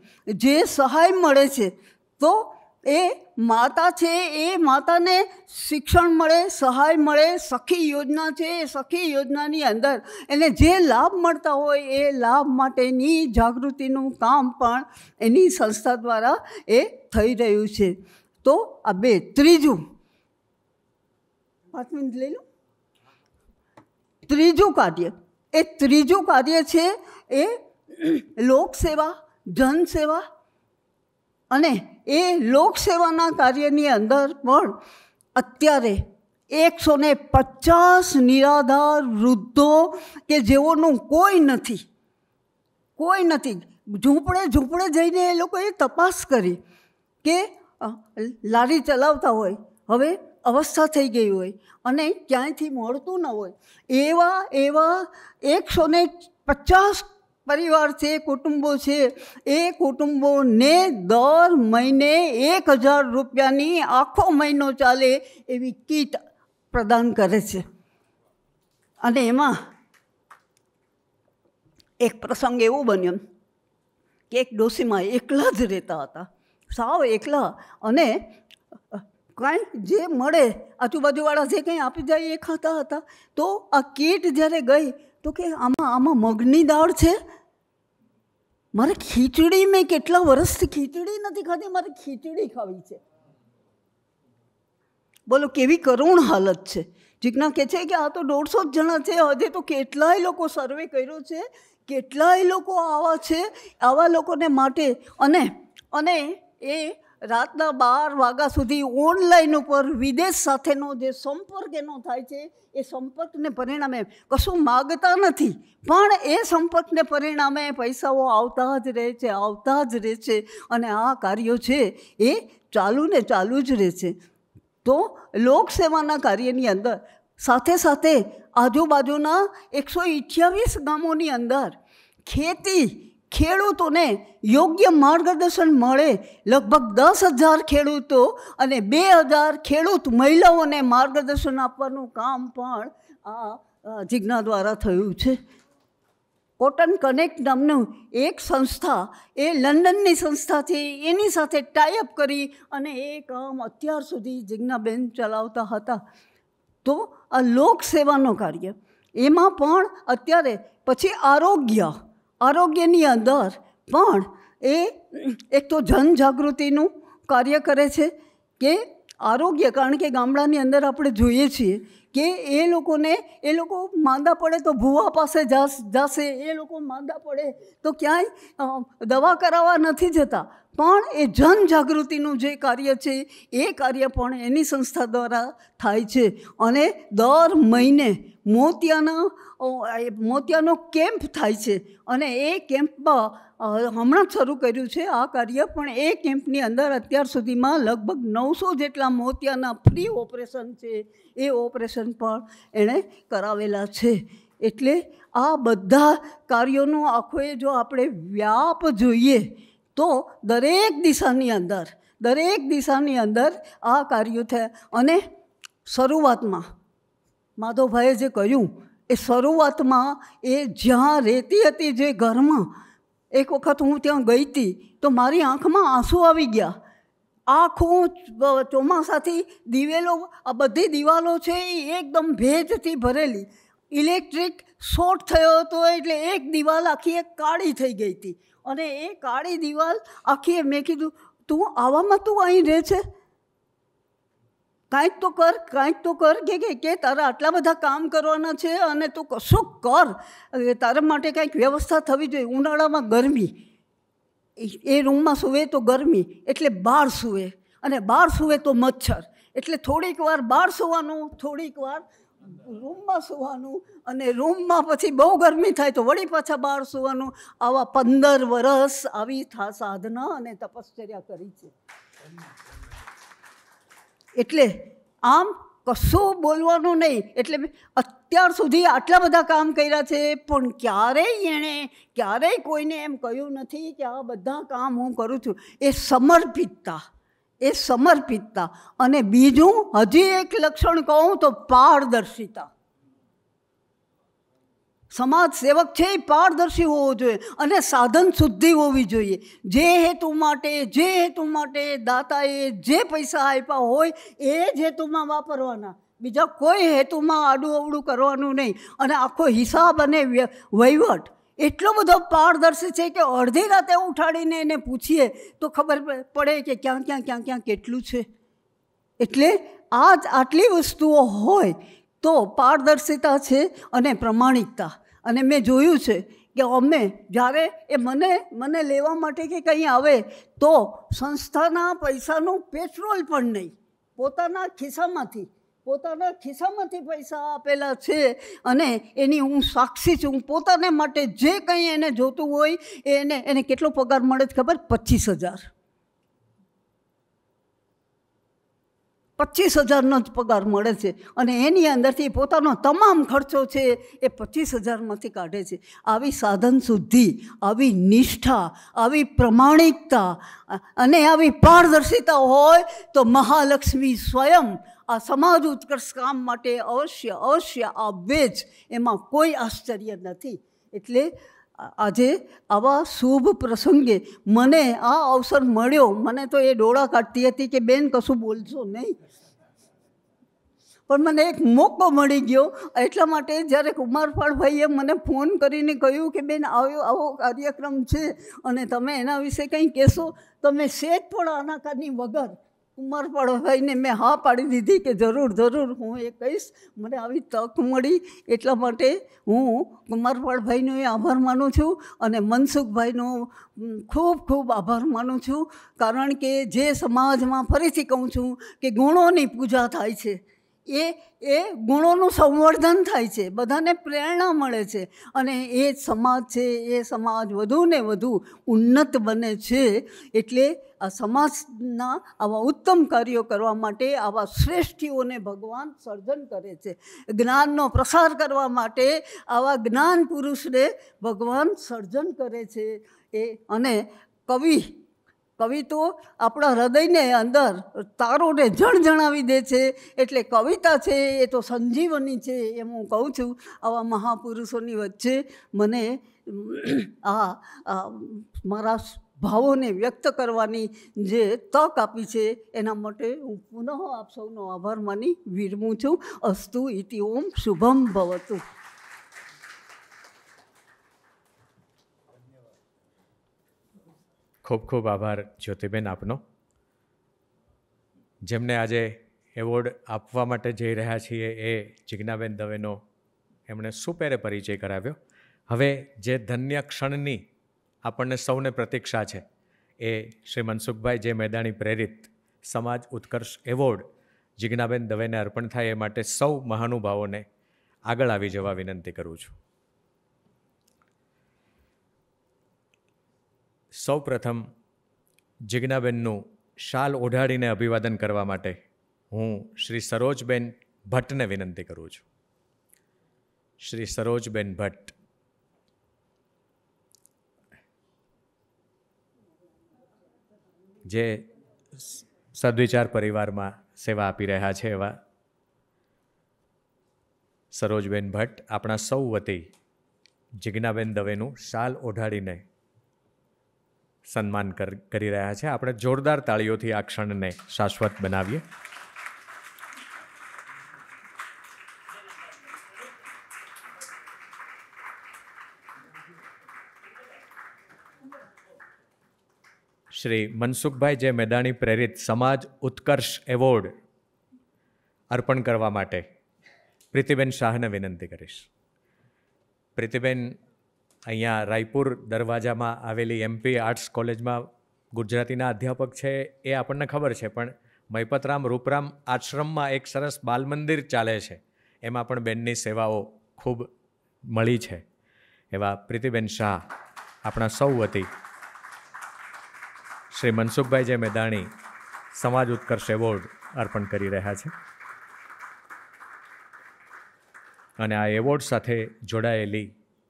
F: જે સહાય મળે છે તો એ માતા છે એ માતાને શિક્ષણ મળે સહાય મળે સખી યોજના છે એ સખી યોજનાની અંદર એને જે લાભ મળતા હોય એ લાભ માટેની જાગૃતિનું કામ પણ એની સંસ્થા દ્વારા એ થઈ રહ્યું છે તો આ બે ત્રીજું પાંચ મિનિટ લઈ લો ત્રીજું કાર્ય એ ત્રીજું કાર્ય છે એ લોકસેવા જનસેવા અને એ લોકસેવાના કાર્યની અંદર પણ અત્યારે એકસો ને પચાસ નિરાધાર વૃદ્ધો કે જેઓનું કોઈ નથી કોઈ નથી ઝૂંપડે ઝૂંપડે જઈને એ લોકોએ તપાસ કરી કે લારી ચલાવતા હોય હવે અવસ્થા થઈ ગઈ હોય અને ક્યાંયથી મળતું ન હોય એવા એવા એકસો ને પચાસ પરિવાર છે કુટુંબો છે એ કુટુંબોને દર મહિને એક હજાર રૂપિયાની આખો મહિનો ચાલે એવી કીટ પ્રદાન કરે છે અને એમાં એક પ્રસંગ એવો બન્યો કે એક ડોશીમાં એકલા જ રહેતા હતા સાવ એકલા અને કાંઈ જે મળે આજુબાજુવાળા જે કંઈ આપી જાય એ ખાતા હતા તો આ કીટ જ્યારે ગઈ તો કે આમાં આમાં મગની દાળ છે મારે ખીચડી મેં કેટલા વર્ષથી ખીચડી નથી ખાધી મારે ખીચડી ખાવી છે બોલો કેવી કરુણ હાલત છે જીજ્ઞા કહે છે કે આ તો દોઢસો જ જણા છે હજે તો કેટલાય લોકો સર્વે કર્યો છે કેટલાય લોકો આવા છે આવા લોકોને માટે અને અને એ રાતના બાર વાગ્યા સુધી ઓનલાઈન ઉપર વિદેશ સાથેનો જે સંપર્ક એનો થાય છે એ સંપર્કને પરિણામે કશું માગતા નથી પણ એ સંપર્કને પરિણામે પૈસાઓ આવતા જ રહે છે આવતા જ રહે છે અને આ કાર્યો છે એ ચાલુ ને ચાલુ જ રહે છે તો લોકસેવાના કાર્યની અંદર સાથે સાથે આજુબાજુના એકસો અઠ્યાવીસ ગામોની અંદર ખેતી ખેડૂતોને યોગ્ય માર્ગદર્શન મળે લગભગ દસ હજાર ખેડૂતો અને બે હજાર ખેડૂત મહિલાઓને માર્ગદર્શન આપવાનું કામ પણ આ જિજ્ઞા દ્વારા થયું છે કોટન કનેક્ટ નામનું એક સંસ્થા એ લંડનની સંસ્થા છે એની સાથે ટાઈઅપ કરી અને એ કામ અત્યાર સુધી જિજ્ઞાબેન ચલાવતા હતા તો આ લોકસેવાનું કાર્ય એમાં પણ અત્યારે પછી આરોગ્ય આરોગ્યની અંદર પણ એ એક તો જનજાગૃતિનું કાર્ય કરે છે કે આરોગ્ય કારણ કે ગામડાની અંદર આપણે જોઈએ છીએ કે એ લોકોને એ લોકો માંદા પડે તો ભૂવા પાસે જશે એ લોકો માંદા પડે તો ક્યાંય દવા કરાવવા નથી જતા પણ એ જનજાગૃતિનું જે કાર્ય છે એ કાર્ય પણ એની સંસ્થા દ્વારા થાય છે અને દર મહિને મોતિયાના મોતિયાનો કેમ્પ થાય છે અને એ કેમ્પમાં હમણાં જ શરૂ કર્યું છે આ કાર્ય પણ એ કેમ્પની અંદર અત્યાર સુધીમાં લગભગ નવસો જેટલા મોતિયાના ફ્રી ઓપરેશન છે એ ઓપરેશન પણ એણે કરાવેલા છે એટલે આ બધા કાર્યોનો આખો જો આપણે વ્યાપ જોઈએ તો દરેક દિશાની અંદર દરેક દિશાની અંદર આ કાર્યો થયા અને શરૂઆતમાં માધવભાઈએ જે કહ્યું એ શરૂઆતમાં એ જ્યાં રહેતી હતી જે ઘરમાં એક વખત હું ત્યાં ગઈ હતી તો મારી આંખમાં આંસુ આવી ગયા આખું ચોમાસાથી દિવેલો આ બધી દિવાલો છે એ એકદમ ભેજથી ભરેલી ઇલેક્ટ્રિક શોર્ટ થયો હતો એટલે એક દિવાલ આખી એક કાળી થઈ ગઈ હતી અને એ કાળી દિવાલ આખી મેં કીધું તું આવામાં તું અહીં રહે છે કાંઈક તો કર કાંઈક તો કર કે કે કે તારા આટલા બધા કામ કરવાના છે અને તું કશું કર તારા માટે કાંઈક વ્યવસ્થા થવી જોઈએ ઉનાળામાં ગરમી એ રૂમમાં સૂવે તો ગરમી એટલે બહાર સૂવે અને બહાર સૂવે તો મચ્છર એટલે થોડીક વાર બહાર સૂવાનું થોડીક વાર રૂમમાં સુવાનું અને રૂમમાં પછી બહુ ગરમી થાય તો વળી પાછા બહાર સુવાનું આવા પંદર વરસ આવી થા સાધના અને તપશ્ચર્યા કરી છે એટલે આમ કશું બોલવાનું નહીં એટલે અત્યાર સુધી આટલા બધા કામ કર્યા છે પણ ક્યારેય એણે ક્યારેય કોઈને એમ કહ્યું નથી કે આ બધા કામ હું કરું છું એ સમર્પિતતા એ સમર્પિતતા અને બીજું હજી એક લક્ષણ કહું તો પારદર્શિતા સમાજ સેવક છે એ પારદર્શી હોવો જોઈએ અને સાધન શુદ્ધિ હોવી જોઈએ જે હેતુ માટે જે હેતુ માટે દાતાએ જે પૈસા આપ્યા હોય એ જ હેતુમાં વાપરવાના બીજા કોઈ હેતુમાં આડું અવડું કરવાનું નહીં અને આખો હિસાબ અને વહીવટ એટલો બધો પારદર્શી છે કે અડધી રાતે ઉઠાડીને એને પૂછીએ તો ખબર પડે કે ક્યાં ક્યાં ક્યાં ક્યાં કેટલું છે એટલે આ જ આટલી વસ્તુઓ હોય તો પારદર્શિતા છે અને પ્રમાણિકતા અને મેં જોયું છે કે અમે જ્યારે એ મને મને લેવા માટે કે કંઈ આવે તો સંસ્થાના પૈસાનું પેટ્રોલ પણ નહીં પોતાના ખિસ્સામાંથી પોતાના ખિસ્સામાંથી પૈસા આપેલા છે અને એની હું સાક્ષી છું હું પોતાને માટે જે કંઈ એને જોતું હોય એને એને કેટલો પગાર મળે છે ખબર પચીસ હજાર પચીસ હજારનો જ પગાર મળે છે અને એની અંદરથી પોતાનો તમામ ખર્ચો છે એ પચીસ હજારમાંથી કાઢે છે આવી સાધન શુદ્ધિ આવી નિષ્ઠા આવી પ્રમાણિકતા અને આવી પારદર્શિતા હોય તો મહાલક્ષ્મી સ્વયં આ સમાજ ઉત્કર્ષ કામ માટે અવશ્ય અવશ્ય આવવે જ એમાં કોઈ આશ્ચર્ય નથી એટલે આજે આવા શુભ પ્રસંગે મને આ અવસર મળ્યો મને તો એ ડોળા કાઢતી હતી કે બેન કશું બોલશો નહીં પણ મને એક મોકો મળી ગયો એટલા માટે જ્યારે કુમારફાળભાઈએ મને ફોન કરીને કહ્યું કે બેન આવ્યો આવો કાર્યક્રમ છે અને તમે એના વિશે કંઈ કહેશો તમે સેજ પણ આનાકારની વગર ઉમરપડો થઈને મેં હા પાડી દીધી કે જરૂર જરૂર હું એ કહીશ મને આવી તક મળી એટલા માટે હું કુંવરપળભાઈનો એ આભાર માનું છું અને મનસુખભાઈનો ખૂબ ખૂબ આભાર માનું છું કારણ કે જે સમાજમાં ફરીથી કહું છું કે ગુણોની પૂજા થાય છે એ એ ગુણોનું સંવર્ધન થાય છે બધાને પ્રેરણા મળે છે અને એ સમાજ છે એ સમાજ વધુ ને વધુ ઉન્નત બને છે એટલે આ સમાજના આવા ઉત્તમ કાર્યો કરવા માટે આવા શ્રેષ્ઠીઓને ભગવાન સર્જન કરે છે જ્ઞાનનો પ્રસાર કરવા માટે આવા જ્ઞાન પુરુષને ભગવાન સર્જન કરે છે એ અને કવિ કવિતો આપણા હૃદયને અંદર તારોને જણ જણાવી દે છે એટલે કવિતા છે એ તો સંજીવની છે એમ હું કહું છું આવા મહાપુરુષોની વચ્ચે મને આ મારા ભાવોને વ્યક્ત કરવાની જે તક આપી છે એના માટે હું પુનઃ આપ સૌનો આભાર માની વિરમું છું અસ્તુ ઇતિ ઓમ શુભમ ભવતું
A: ખૂબ ખૂબ આભાર જ્યોતિબેન આપનો જેમને આજે એવોર્ડ આપવા માટે જઈ રહ્યા છીએ એ જિજ્ઞાબેન દવેનો એમણે સુપેરે પરિચય કરાવ્યો હવે જે ધન્ય ક્ષણની આપણને સૌને પ્રતીક્ષા છે એ શ્રી મનસુખભાઈ જે મેદાની પ્રેરિત સમાજ ઉત્કર્ષ એવોર્ડ જિજ્ઞાબેન દવેને અર્પણ થાય એ માટે સૌ મહાનુભાવોને આગળ આવી જવા વિનંતી કરું છું સૌપ્રથમ જિજ્ઞાબેનનું શાલ ઓઢાડીને અભિવાદન કરવા માટે હું શ્રી સરોજબેન ભટ્ટને વિનંતી કરું છું શ્રી સરોજબેન ભટ્ટ જે સદવિચાર પરિવારમાં સેવા આપી રહ્યા છે એવા સરોજબેન ભટ્ટ આપણા સૌ વતી જિજ્ઞાબેન દવેનું શાલ ઓઢાડીને સન્માન કરી રહ્યા છે આપણે જોરદાર તાળીઓથી આ ક્ષણને શાશ્વત બનાવીએ શ્રી મનસુખભાઈ જે મેદાણી પ્રેરિત સમાજ ઉત્કર્ષ એવોર્ડ અર્પણ કરવા માટે પ્રીતિબેન શાહને વિનંતી કરીશ પ્રીતિબેન અહીંયા રાયપુર દરવાજામાં આવેલી એમપી આર્ટ્સ કોલેજમાં ગુજરાતીના અધ્યાપક છે એ આપણને ખબર છે પણ મહિપતરામ રૂપરામ આશ્રમમાં એક સરસ બાલ મંદિર ચાલે છે એમાં પણ બેનની સેવાઓ ખૂબ મળી છે એવા પ્રીતિબેન શાહ આપણા સૌ વતી શ્રી મનસુખભાઈ જે મેદાણી સમાજ ઉત્કર્ષ એવોર્ડ અર્પણ કરી રહ્યા છે અને આ એવોર્ડ સાથે જોડાયેલી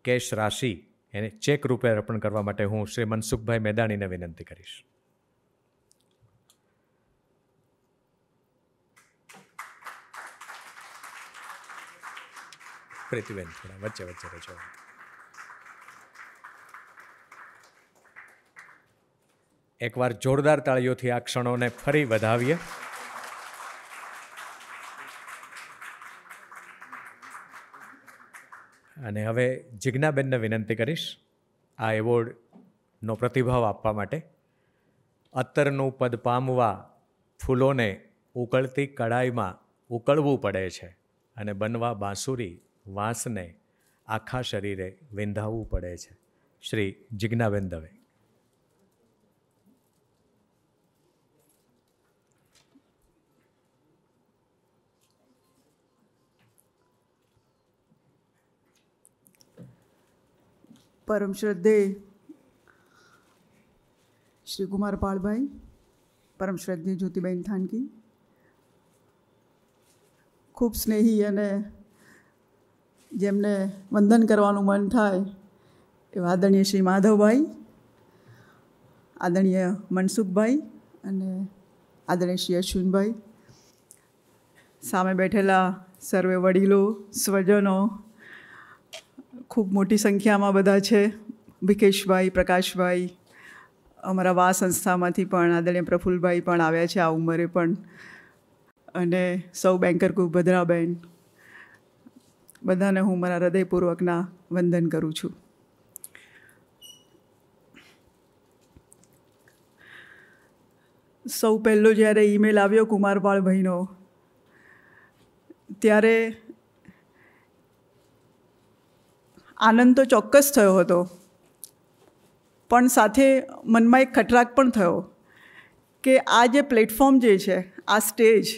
A: કેશ રાશિ એને ચેક રૂપે અર્પણ કરવા માટે હું શ્રી મનસુખભાઈ મેદાણીને વિનંતી કરીશ પ્રીતિબેન થોડા વચ્ચે વચ્ચે રહેજો એકવાર જોરદાર તાળીઓથી આ ક્ષણોને ફરી વધાવીએ અને હવે જિજ્ઞાબેનને વિનંતી કરીશ આ એવોર્ડનો પ્રતિભાવ આપવા માટે અત્તરનું પદ પામવા ફૂલોને ઉકળતી કડાઈમાં ઉકળવું પડે છે અને બનવા બાંસુરી વાંસને આખા શરીરે વિંધાવવું પડે છે શ્રી જિજ્ઞાબેન દવે
G: પરમ શ્રદ્ધે શ્રી કુમાર પાળભાઈ પરમ શ્રદ્ધે જ્યોતિબેન થાનકી ખૂબ સ્નેહી અને જેમને વંદન કરવાનું મન થાય એવા આદરણીય શ્રી માધવભાઈ આદરણીય મનસુખભાઈ અને આદરણીય શ્રી અશ્વિનભાઈ સામે બેઠેલા સર્વે વડીલો સ્વજનો ખૂબ મોટી સંખ્યામાં બધા છે ભિકેશભાઈ પ્રકાશભાઈ અમારા વા સંસ્થામાંથી પણ આદરણીય પ્રફુલભાઈ પણ આવ્યા છે આ ઉંમરે પણ અને સૌ બેન્કર ભદ્રાબેન બધાને હું મારા હૃદયપૂર્વકના વંદન કરું છું સૌ પહેલો જ્યારે ઈમેલ આવ્યો કુમારપાળ ભાઈનો ત્યારે આનંદ તો ચોક્કસ થયો હતો પણ સાથે મનમાં એક ખટરાક પણ થયો કે આ જે પ્લેટફોર્મ જે છે આ સ્ટેજ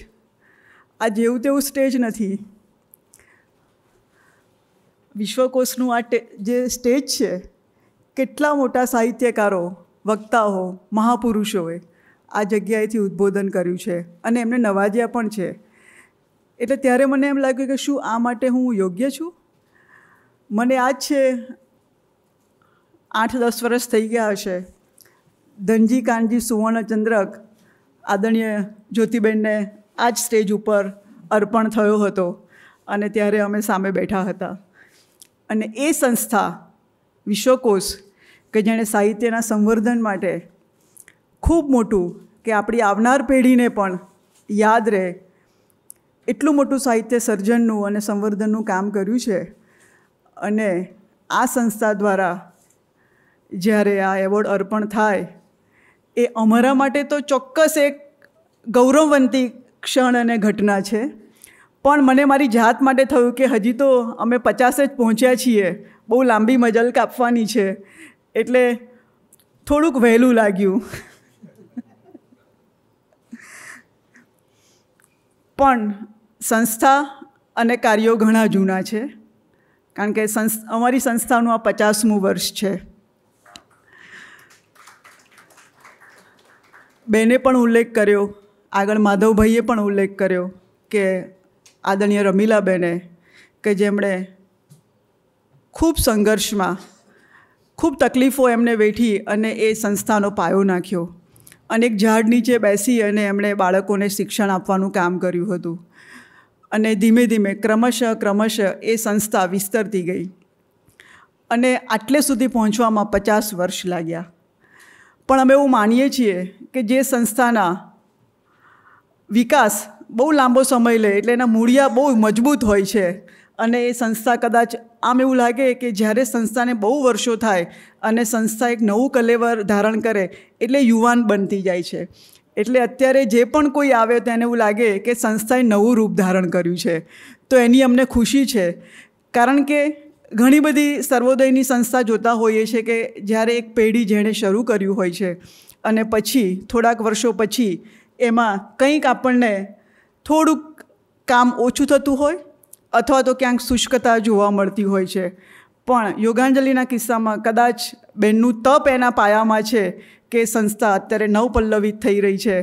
G: આ જેવું તેવું સ્ટેજ નથી વિશ્વકોશનું આ જે સ્ટેજ છે કેટલા મોટા સાહિત્યકારો વક્તાઓ મહાપુરુષોએ આ જગ્યાએથી ઉદ્બોધન કર્યું છે અને એમને નવાજ્યા પણ છે એટલે ત્યારે મને એમ લાગ્યું કે શું આ માટે હું યોગ્ય છું મને આજ છે આઠ દસ વર્ષ થઈ ગયા હશે ધનજી કાનજી સુવર્ણચંદ્રક આદરણીય જ્યોતિબેનને આ જ સ્ટેજ ઉપર અર્પણ થયો હતો અને ત્યારે અમે સામે બેઠા હતા અને એ સંસ્થા વિશ્વકોશ કે જેણે સાહિત્યના સંવર્ધન માટે ખૂબ મોટું કે આપણી આવનાર પેઢીને પણ યાદ રહે એટલું મોટું સાહિત્ય સર્જનનું અને સંવર્ધનનું કામ કર્યું છે અને આ સંસ્થા દ્વારા જ્યારે આ એવોર્ડ અર્પણ થાય એ અમારા માટે તો ચોક્કસ એક ગૌરવવંતી ક્ષણ અને ઘટના છે પણ મને મારી જાત માટે થયું કે હજી તો અમે પચાસ જ પહોંચ્યા છીએ બહુ લાંબી મજલ કાપવાની છે એટલે થોડુંક વહેલું લાગ્યું પણ સંસ્થા અને કાર્યો ઘણા જૂના છે કારણ કે સંસ્થ અમારી સંસ્થાનું આ પચાસમું વર્ષ છે બેને પણ ઉલ્લેખ કર્યો આગળ માધવભાઈએ પણ ઉલ્લેખ કર્યો કે આદરણીય રમીલાબેને કે જેમણે ખૂબ સંઘર્ષમાં ખૂબ તકલીફો એમને વેઠી અને એ સંસ્થાનો પાયો નાખ્યો અને એક ઝાડ નીચે બેસી અને એમણે બાળકોને શિક્ષણ આપવાનું કામ કર્યું હતું અને ધીમે ધીમે ક્રમશઃ ક્રમશઃ એ સંસ્થા વિસ્તરતી ગઈ અને આટલે સુધી પહોંચવામાં પચાસ વર્ષ લાગ્યા પણ અમે એવું માનીએ છીએ કે જે સંસ્થાના વિકાસ બહુ લાંબો સમય લે એટલે એના મૂળિયા બહુ મજબૂત હોય છે અને એ સંસ્થા કદાચ આમ એવું લાગે કે જ્યારે સંસ્થાને બહુ વર્ષો થાય અને સંસ્થા એક નવું કલેવર ધારણ કરે એટલે યુવાન બનતી જાય છે એટલે અત્યારે જે પણ કોઈ આવે તો એને એવું લાગે કે સંસ્થાએ નવું રૂપ ધારણ કર્યું છે તો એની અમને ખુશી છે કારણ કે ઘણી બધી સર્વોદયની સંસ્થા જોતા હોઈએ છીએ કે જ્યારે એક પેઢી જેણે શરૂ કર્યું હોય છે અને પછી થોડાક વર્ષો પછી એમાં કંઈક આપણને થોડુંક કામ ઓછું થતું હોય અથવા તો ક્યાંક શુષ્કતા જોવા મળતી હોય છે પણ યોગાંજલિના કિસ્સામાં કદાચ બેનનું તપ એના પાયામાં છે કે સંસ્થા અત્યારે નવપલ્લવિત થઈ રહી છે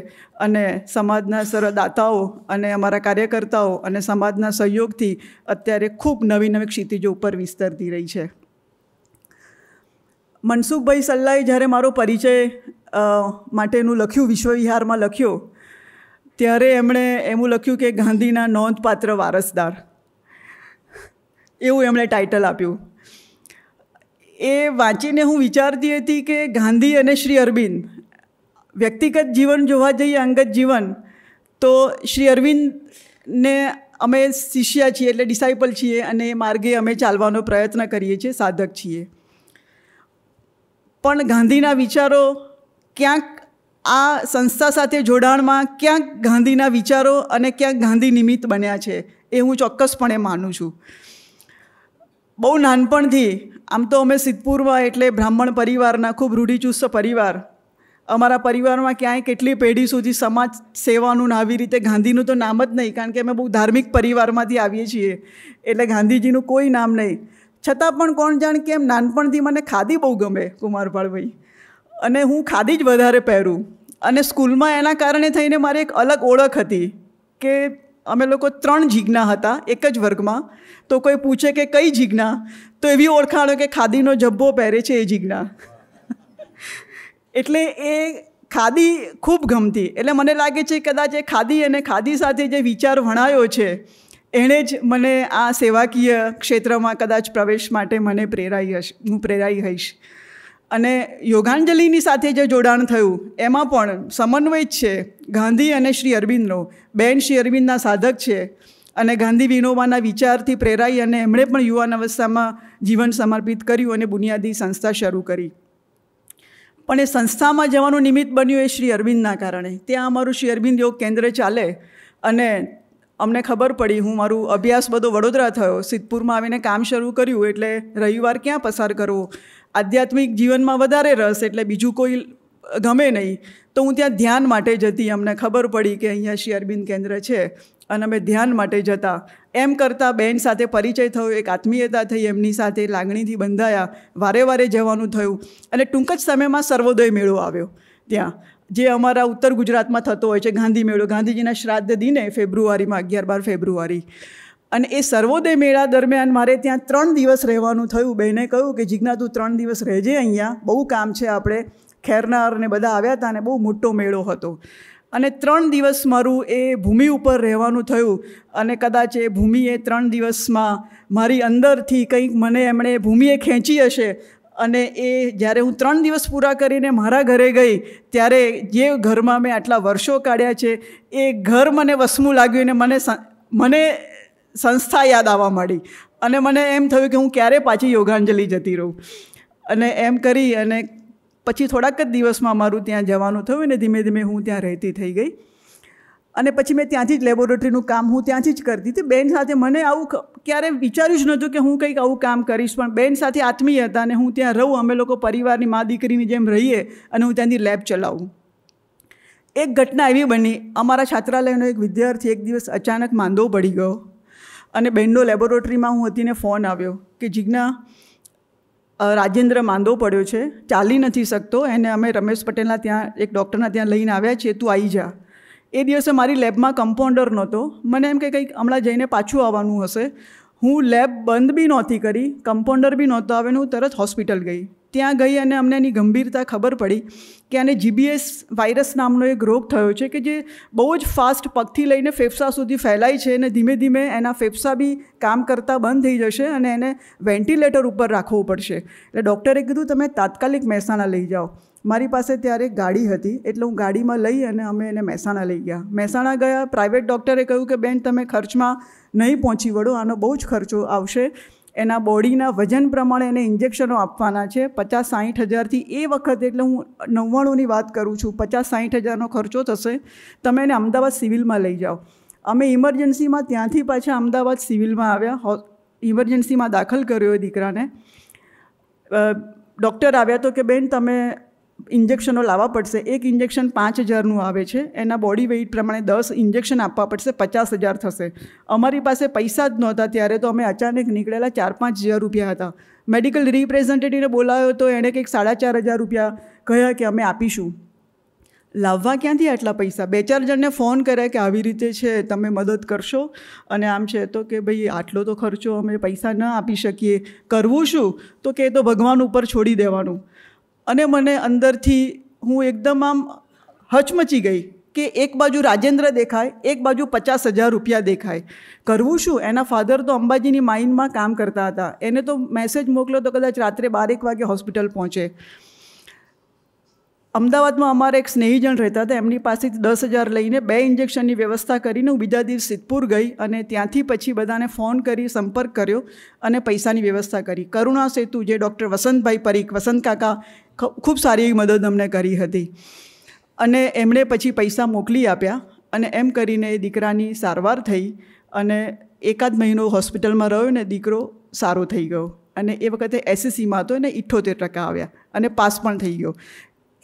G: અને સમાજના સરદાતાઓ અને અમારા કાર્યકર્તાઓ અને સમાજના સહયોગથી અત્યારે ખૂબ નવી નવી ક્ષિતિજો ઉપર વિસ્તરતી રહી છે મનસુખભાઈ સલ્લાએ જ્યારે મારો પરિચય માટેનું લખ્યું વિશ્વવિહારમાં લખ્યો ત્યારે એમણે એમું લખ્યું કે ગાંધીના નોંધપાત્ર વારસદાર એવું એમણે ટાઇટલ આપ્યું એ વાંચીને હું વિચારતી હતી કે ગાંધી અને શ્રી અરવિંદ વ્યક્તિગત જીવન જોવા જઈએ અંગત જીવન તો શ્રી અરવિંદને અમે શિષ્યા છીએ એટલે ડિસાઇપલ છીએ અને માર્ગે અમે ચાલવાનો પ્રયત્ન કરીએ છીએ સાધક છીએ પણ ગાંધીના વિચારો ક્યાંક આ સંસ્થા સાથે જોડાણમાં ક્યાંક ગાંધીના વિચારો અને ક્યાંક ગાંધી નિમિત્ત બન્યા છે એ હું ચોક્કસપણે માનું છું બહુ નાનપણથી આમ તો અમે સિદ્ધપુરમાં એટલે બ્રાહ્મણ પરિવારના ખૂબ રૂઢિચુસ્ત પરિવાર અમારા પરિવારમાં ક્યાંય કેટલી પેઢી સુધી સમાજ સેવાનું આવી રીતે ગાંધીનું તો નામ જ નહીં કારણ કે અમે બહુ ધાર્મિક પરિવારમાંથી આવીએ છીએ એટલે ગાંધીજીનું કોઈ નામ નહીં છતાં પણ કોણ જાણ કે એમ નાનપણથી મને ખાદી બહુ ગમે કુમારપાળભાઈ અને હું ખાદી જ વધારે પહેરું અને સ્કૂલમાં એના કારણે થઈને મારી એક અલગ ઓળખ હતી કે અમે લોકો ત્રણ જીજ્ઞા હતા એક જ વર્ગમાં તો કોઈ પૂછે કે કઈ જીજ્ઞા તો એવી ઓળખાણો કે ખાદીનો જબ્બો પહેરે છે એ જીજ્ઞા એટલે એ ખાદી ખૂબ ગમતી એટલે મને લાગે છે કદાચ એ ખાદી અને ખાદી સાથે જે વિચાર વણાયો છે એણે જ મને આ સેવાકીય ક્ષેત્રમાં કદાચ પ્રવેશ માટે મને પ્રેરાઈ હશ હું પ્રેરાઈ હઈશ અને યોગાંજલિની સાથે જે જોડાણ થયું એમાં પણ સમન્વય છે ગાંધી અને શ્રી અરવિંદનો બેન શ્રી અરવિંદના સાધક છે અને ગાંધી વિનોબાના વિચારથી પ્રેરાઈ અને એમણે પણ યુવાન અવસ્થામાં જીવન સમર્પિત કર્યું અને બુનિયાદી સંસ્થા શરૂ કરી પણ એ સંસ્થામાં જવાનું નિમિત્ત બન્યું એ શ્રી અરવિંદના કારણે ત્યાં અમારું શ્રી અરવિંદ યોગ કેન્દ્ર ચાલે અને અમને ખબર પડી હું મારું અભ્યાસ બધો વડોદરા થયો સિદ્ધપુરમાં આવીને કામ શરૂ કર્યું એટલે રવિવાર ક્યાં પસાર કરવો આધ્યાત્મિક જીવનમાં વધારે રસ એટલે બીજું કોઈ ગમે નહીં તો હું ત્યાં ધ્યાન માટે જતી અમને ખબર પડી કે અહીંયા શ્રી કેન્દ્ર છે અને અમે ધ્યાન માટે જતા એમ કરતાં બેન સાથે પરિચય થયો એક આત્મીયતા થઈ એમની સાથે લાગણીથી બંધાયા વારે વારે જવાનું થયું અને ટૂંક જ સમયમાં સર્વોદય મેળો આવ્યો ત્યાં જે અમારા ઉત્તર ગુજરાતમાં થતો હોય છે ગાંધી મેળો ગાંધીજીના શ્રાદ્ધ દિને ફેબ્રુઆરીમાં અગિયાર બાર ફેબ્રુઆરી અને એ સર્વોદય મેળા દરમિયાન મારે ત્યાં ત્રણ દિવસ રહેવાનું થયું બહેને કહ્યું કે જીજ્ઞા તું ત્રણ દિવસ રહેજે અહીંયા બહુ કામ છે આપણે ખેરનાર ને બધા આવ્યા હતા અને બહુ મોટો મેળો હતો અને ત્રણ દિવસ મારું એ ભૂમિ ઉપર રહેવાનું થયું અને કદાચ એ ભૂમિએ ત્રણ દિવસમાં મારી અંદરથી કંઈક મને એમણે ભૂમિએ ખેંચી હશે અને એ જ્યારે હું ત્રણ દિવસ પૂરા કરીને મારા ઘરે ગઈ ત્યારે જે ઘરમાં મેં આટલા વર્ષો કાઢ્યા છે એ ઘર મને વસમું લાગ્યું અને મને મને સંસ્થા યાદ આવવા માંડી અને મને એમ થયું કે હું ક્યારે પાછી યોગાંજલિ જતી રહું અને એમ કરી અને પછી થોડાક જ દિવસમાં મારું ત્યાં જવાનું થયું અને ધીમે ધીમે હું ત્યાં રહેતી થઈ ગઈ અને પછી મેં ત્યાંથી જ લેબોરેટરીનું કામ હું ત્યાંથી જ કરતી હતી બેન સાથે મને આવું ક્યારે વિચાર્યું જ નહોતું કે હું કંઈક આવું કામ કરીશ પણ બેન સાથે આત્મીય હતા અને હું ત્યાં રહું અમે લોકો પરિવારની મા દીકરીની જેમ રહીએ અને હું ત્યાંથી લેબ ચલાવું એક ઘટના એવી બની અમારા છાત્રાલયનો એક વિદ્યાર્થી એક દિવસ અચાનક માંદો પડી ગયો અને બહેનનો લેબોરેટરીમાં હું હતીને ફોન આવ્યો કે જીજ્ઞા રાજેન્દ્ર માંદો પડ્યો છે ચાલી નથી શકતો એને અમે રમેશ પટેલના ત્યાં એક ડૉક્ટરના ત્યાં લઈને આવ્યા છીએ તું આવી જા એ દિવસે મારી લેબમાં કમ્પાઉન્ડર નહોતો મને એમ કે કંઈક હમણાં જઈને પાછું આવવાનું હશે હું લેબ બંધ બી નહોતી કરી કમ્પાઉન્ડર બી નહોતો આવે હું તરત હોસ્પિટલ ગઈ ત્યાં ગઈ અને અમને એની ગંભીરતા ખબર પડી કે આને જીબીએસ વાયરસ નામનો એક રોગ થયો છે કે જે બહુ જ ફાસ્ટ પગથી લઈને ફેફસા સુધી ફેલાય છે અને ધીમે ધીમે એના ફેફસા બી કામ કરતાં બંધ થઈ જશે અને એને વેન્ટિલેટર ઉપર રાખવું પડશે એટલે ડૉક્ટરે કીધું તમે તાત્કાલિક મહેસાણા લઈ જાઓ મારી પાસે ત્યારે ગાડી હતી એટલે હું ગાડીમાં લઈ અને અમે એને મહેસાણા લઈ ગયા મહેસાણા ગયા પ્રાઇવેટ ડૉક્ટરે કહ્યું કે બેન તમે ખર્ચમાં નહીં પહોંચી વળો આનો બહુ જ ખર્ચો આવશે એના બોડીના વજન પ્રમાણે એને ઇન્જેક્શનો આપવાના છે પચાસ સાઠ હજારથી એ વખત એટલે હું નવ્વાણુંની વાત કરું છું પચાસ સાઠ હજારનો ખર્ચો થશે તમે એને અમદાવાદ સિવિલમાં લઈ જાઓ અમે ઇમરજન્સીમાં ત્યાંથી પાછા અમદાવાદ સિવિલમાં આવ્યા હો ઇમરજન્સીમાં દાખલ કર્યો એ દીકરાને ડૉક્ટર આવ્યા તો કે બેન તમે ઇન્જેક્શનો લાવવા પડશે એક ઇન્જેક્શન પાંચ હજારનું આવે છે એના બોડી વેઇટ પ્રમાણે દસ ઇન્જેક્શન આપવા પડશે પચાસ હજાર થશે અમારી પાસે પૈસા જ નહોતા ત્યારે તો અમે અચાનક નીકળેલા ચાર પાંચ હજાર રૂપિયા હતા મેડિકલ રિપ્રેઝેન્ટેટિવને બોલાવ્યો તો એણે કંઈક સાડા ચાર હજાર રૂપિયા કહ્યા કે અમે આપીશું લાવવા ક્યાંથી આટલા પૈસા બે ચાર જણને ફોન કર્યા કે આવી રીતે છે તમે મદદ કરશો અને આમ છે તો કે ભાઈ આટલો તો ખર્ચો અમે પૈસા ન આપી શકીએ કરવું શું તો કે એ તો ભગવાન ઉપર છોડી દેવાનું અને મને અંદરથી હું એકદમ આમ હચમચી ગઈ કે એક બાજુ રાજેન્દ્ર દેખાય એક બાજુ પચાસ હજાર રૂપિયા દેખાય કરવું શું એના ફાધર તો અંબાજીની માઇન્ડમાં કામ કરતા હતા એને તો મેસેજ મોકલો તો કદાચ રાત્રે બારેક વાગે હોસ્પિટલ પહોંચે અમદાવાદમાં અમારા એક સ્નેહીજણ રહેતા હતા એમની પાસેથી દસ હજાર લઈને બે ઇન્જેક્શનની વ્યવસ્થા કરીને હું બીજા દિવસ સિદ્ધપુર ગઈ અને ત્યાંથી પછી બધાને ફોન કરી સંપર્ક કર્યો અને પૈસાની વ્યવસ્થા કરી કરુણા સેતુ જે ડૉક્ટર વસંતભાઈ પરીખ વસંત કાકા ખૂબ સારી એવી મદદ અમને કરી હતી અને એમણે પછી પૈસા મોકલી આપ્યા અને એમ કરીને એ દીકરાની સારવાર થઈ અને એકાદ મહિનો હોસ્પિટલમાં રહ્યો ને દીકરો સારો થઈ ગયો અને એ વખતે એસએસસીમાં હતો અને ઇઠ્ઠોતેર ટકા આવ્યા અને પાસ પણ થઈ ગયો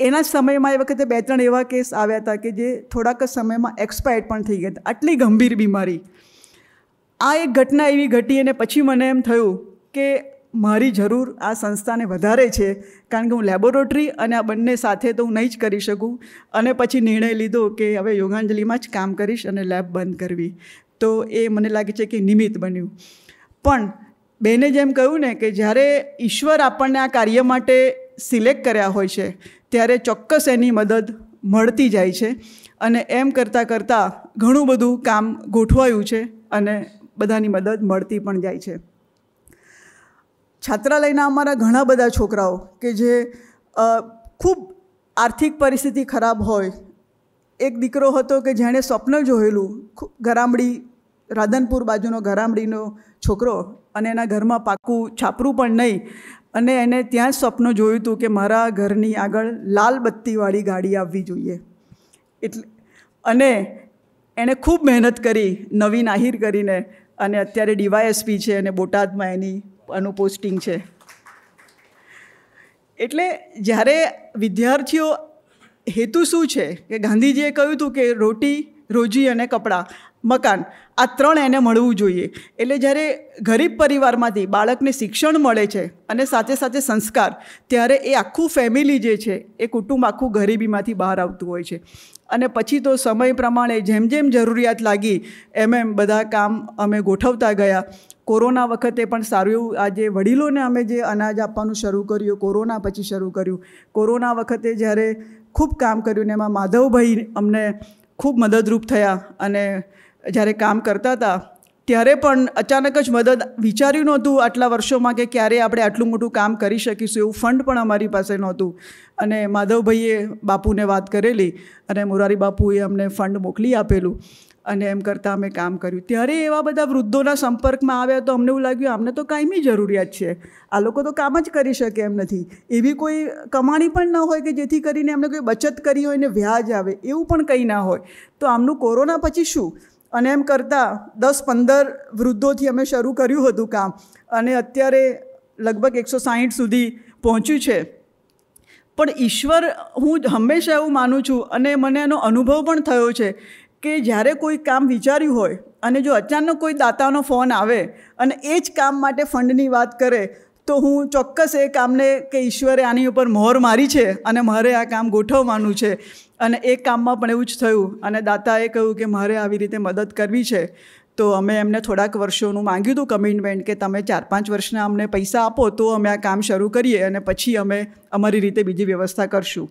G: એના સમયમાં એ વખતે બે ત્રણ એવા કેસ આવ્યા હતા કે જે થોડાક જ સમયમાં એક્સપાયર્ડ પણ થઈ ગયા હતા આટલી ગંભીર બીમારી આ એક ઘટના એવી ઘટી અને પછી મને એમ થયું કે મારી જરૂર આ સંસ્થાને વધારે છે કારણ કે હું લેબોરેટરી અને આ બંને સાથે તો હું નહીં જ કરી શકું અને પછી નિર્ણય લીધો કે હવે યોગાંજલિમાં જ કામ કરીશ અને લેબ બંધ કરવી તો એ મને લાગે છે કે નિમિત્ત બન્યું પણ બેને જેમ કહ્યું ને કે જ્યારે ઈશ્વર આપણને આ કાર્ય માટે સિલેક્ટ કર્યા હોય છે ત્યારે ચોક્કસ એની મદદ મળતી જાય છે અને એમ કરતાં કરતાં ઘણું બધું કામ ગોઠવાયું છે અને બધાની મદદ મળતી પણ જાય છે છાત્રાલયના અમારા ઘણા બધા છોકરાઓ કે જે ખૂબ આર્થિક પરિસ્થિતિ ખરાબ હોય એક દીકરો હતો કે જેણે સ્વપ્ન જોયેલું ગરામડી રાધનપુર બાજુનો ગરામડીનો છોકરો અને એના ઘરમાં પાકું છાપરું પણ નહીં અને એને ત્યાં જ સ્વપ્ન જોયું હતું કે મારા ઘરની આગળ લાલ બત્તીવાળી ગાડી આવવી જોઈએ એટલે અને એણે ખૂબ મહેનત કરી નવીન આહિર કરીને અને અત્યારે ડીવાયએસપી છે અને બોટાદમાં એની આનું પોસ્ટિંગ છે એટલે જ્યારે વિદ્યાર્થીઓ હેતુ શું છે કે ગાંધીજીએ કહ્યું હતું કે રોટી રોજી અને કપડાં મકાન આ ત્રણ એને મળવું જોઈએ એટલે જ્યારે ગરીબ પરિવારમાંથી બાળકને શિક્ષણ મળે છે અને સાથે સાથે સંસ્કાર ત્યારે એ આખું ફેમિલી જે છે એ કુટુંબ આખું ગરીબીમાંથી બહાર આવતું હોય છે અને પછી તો સમય પ્રમાણે જેમ જેમ જરૂરિયાત લાગી એમ એમ બધા કામ અમે ગોઠવતા ગયા કોરોના વખતે પણ સારું એવું આજે વડીલોને અમે જે અનાજ આપવાનું શરૂ કર્યું કોરોના પછી શરૂ કર્યું કોરોના વખતે જ્યારે ખૂબ કામ કર્યું ને એમાં માધવભાઈ અમને ખૂબ મદદરૂપ થયા અને જ્યારે કામ કરતા હતા ત્યારે પણ અચાનક જ મદદ વિચાર્યું નહોતું આટલા વર્ષોમાં કે ક્યારે આપણે આટલું મોટું કામ કરી શકીશું એવું ફંડ પણ અમારી પાસે નહોતું અને માધવભાઈએ બાપુને વાત કરેલી અને મોરારી બાપુએ અમને ફંડ મોકલી આપેલું અને એમ કરતાં અમે કામ કર્યું ત્યારે એવા બધા વૃદ્ધોના સંપર્કમાં આવ્યા તો અમને એવું લાગ્યું અમને તો કાયમી જરૂરિયાત છે આ લોકો તો કામ જ કરી શકે એમ નથી એવી કોઈ કમાણી પણ ન હોય કે જેથી કરીને એમને કોઈ બચત કરી હોય ને વ્યાજ આવે એવું પણ કંઈ ના હોય તો આમનું કોરોના પછી શું અને એમ કરતાં દસ પંદર વૃદ્ધોથી અમે શરૂ કર્યું હતું કામ અને અત્યારે લગભગ એકસો સાહીઠ સુધી પહોંચ્યું છે પણ ઈશ્વર હું હંમેશા એવું માનું છું અને મને એનો અનુભવ પણ થયો છે કે જ્યારે કોઈ કામ વિચાર્યું હોય અને જો અચાનક કોઈ દાતાનો ફોન આવે અને એ જ કામ માટે ફંડની વાત કરે તો હું ચોક્કસ એ કામને કે ઈશ્વરે આની ઉપર મોહર મારી છે અને મારે આ કામ ગોઠવવાનું છે અને એ કામમાં પણ એવું જ થયું અને દાતાએ કહ્યું કે મારે આવી રીતે મદદ કરવી છે તો અમે એમને થોડાક વર્ષોનું માંગ્યું હતું કમિટમેન્ટ કે તમે ચાર પાંચ વર્ષના અમને પૈસા આપો તો અમે આ કામ શરૂ કરીએ અને પછી અમે અમારી રીતે બીજી વ્યવસ્થા કરશું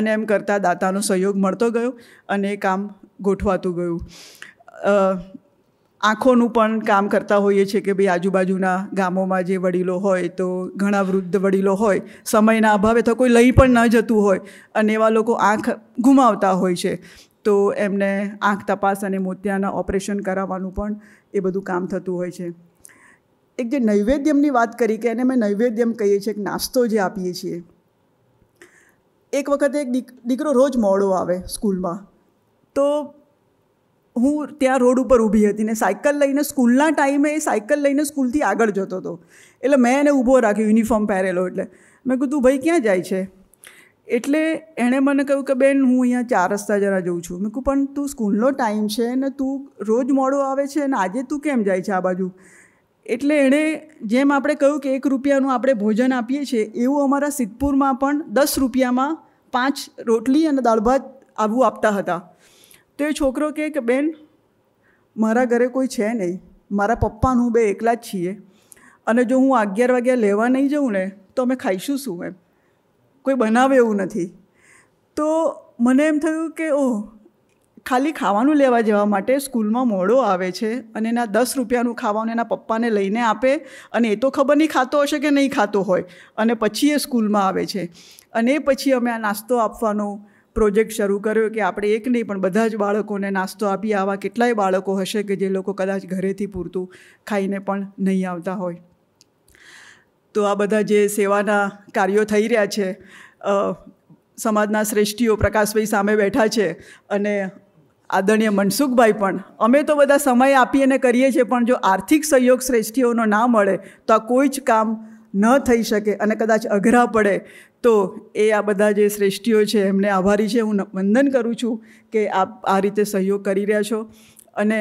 G: અને એમ કરતાં દાતાનો સહયોગ મળતો ગયો અને એ કામ ગોઠવાતું ગયું આંખોનું પણ કામ કરતા હોઈએ છીએ કે ભાઈ આજુબાજુના ગામોમાં જે વડીલો હોય તો ઘણા વૃદ્ધ વડીલો હોય સમયના અભાવે તો કોઈ લઈ પણ ન જતું હોય અને એવા લોકો આંખ ગુમાવતા હોય છે તો એમને આંખ તપાસ અને મોતિયાના ઓપરેશન કરાવવાનું પણ એ બધું કામ થતું હોય છે એક જે નૈવેદ્યમની વાત કરી કે એને મેં નૈવેદ્યમ કહીએ છીએ એક નાસ્તો જે આપીએ છીએ એક વખતે એક દીક દીકરો રોજ મોડો આવે સ્કૂલમાં તો હું ત્યાં રોડ ઉપર ઊભી હતી ને સાયકલ લઈને સ્કૂલના ટાઈમે એ સાયકલ લઈને સ્કૂલથી આગળ જતો હતો એટલે મેં એને ઊભો રાખ્યો યુનિફોર્મ પહેરેલો એટલે મેં કીધું ભાઈ ક્યાં જાય છે એટલે એણે મને કહ્યું કે બેન હું અહીંયા ચાર રસ્તા જરા જઉં છું મેં કહું પણ તું સ્કૂલનો ટાઈમ છે ને તું રોજ મોડો આવે છે ને આજે તું કેમ જાય છે આ બાજુ એટલે એણે જેમ આપણે કહ્યું કે એક રૂપિયાનું આપણે ભોજન આપીએ છીએ એવું અમારા સિદ્ધપુરમાં પણ દસ રૂપિયામાં પાંચ રોટલી અને દાળ ભાત આવું આપતા હતા તો એ છોકરો કહે કે બેન મારા ઘરે કોઈ છે નહીં મારા પપ્પાનું બે એકલા જ છીએ અને જો હું અગિયાર વાગ્યા લેવા નહીં જઉં ને તો અમે ખાઈશું શું એમ કોઈ બનાવે એવું નથી તો મને એમ થયું કે ઓહ ખાલી ખાવાનું લેવા જવા માટે સ્કૂલમાં મોડો આવે છે અને એના દસ રૂપિયાનું ખાવાનું એના પપ્પાને લઈને આપે અને એ તો ખબર નહીં ખાતો હશે કે નહીં ખાતો હોય અને પછી એ સ્કૂલમાં આવે છે અને એ પછી અમે આ નાસ્તો આપવાનો પ્રોજેક્ટ શરૂ કર્યો કે આપણે એક નહીં પણ બધા જ બાળકોને નાસ્તો આપી આવા કેટલાય બાળકો હશે કે જે લોકો કદાચ ઘરેથી પૂરતું ખાઈને પણ નહીં આવતા હોય તો આ બધા જે સેવાના કાર્યો થઈ રહ્યા છે સમાજના શ્રેષ્ઠીઓ પ્રકાશભાઈ સામે બેઠા છે અને આદરણીય મનસુખભાઈ પણ અમે તો બધા સમય આપી અને કરીએ છીએ પણ જો આર્થિક સહયોગ શ્રેષ્ઠીઓનો ના મળે તો આ કોઈ જ કામ ન થઈ શકે અને કદાચ અઘરા પડે તો એ આ બધા જે શ્રેષ્ઠીઓ છે એમને આભારી છે હું વંદન કરું છું કે આપ આ રીતે સહયોગ કરી રહ્યા છો અને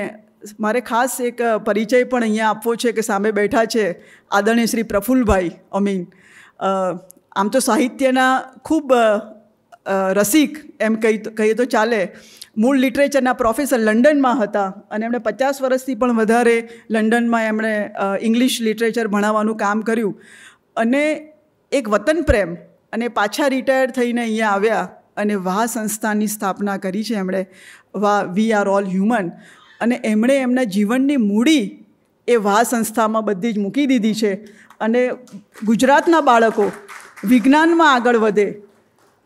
G: મારે ખાસ એક પરિચય પણ અહીંયા આપવો છે કે સામે બેઠા છે આદરણીય શ્રી પ્રફુલભાઈ અમીન આમ તો સાહિત્યના ખૂબ રસિક એમ કહી કહીએ તો ચાલે મૂળ લિટરેચરના પ્રોફેસર લંડનમાં હતા અને એમણે પચાસ વર્ષથી પણ વધારે લંડનમાં એમણે ઇંગ્લિશ લિટરેચર ભણાવવાનું કામ કર્યું અને એક વતન પ્રેમ અને પાછા રિટાયર થઈને અહીંયા આવ્યા અને વાહ સંસ્થાની સ્થાપના કરી છે એમણે વા વી આર ઓલ હ્યુમન અને એમણે એમના જીવનની મૂડી એ વાહ સંસ્થામાં બધી જ મૂકી દીધી છે અને ગુજરાતના બાળકો વિજ્ઞાનમાં આગળ વધે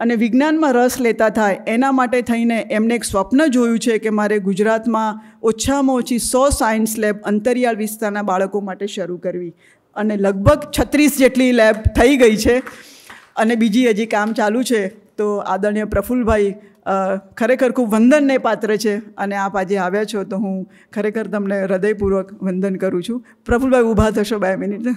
G: અને વિજ્ઞાનમાં રસ લેતા થાય એના માટે થઈને એમને એક સ્વપ્ન જોયું છે કે મારે ગુજરાતમાં ઓછામાં ઓછી સો સાયન્સ લેબ અંતરિયાળ વિસ્તારના બાળકો માટે શરૂ કરવી અને લગભગ છત્રીસ જેટલી લેબ થઈ ગઈ છે અને બીજી હજી કામ ચાલુ છે તો આદરણીય પ્રફુલ્લભાઈ ખરેખર ખૂબ વંદનને પાત્ર છે અને આપ આજે આવ્યા છો તો હું ખરેખર તમને હૃદયપૂર્વક વંદન કરું છું પ્રફુલભાઈ ઊભા થશો બે મિનિટ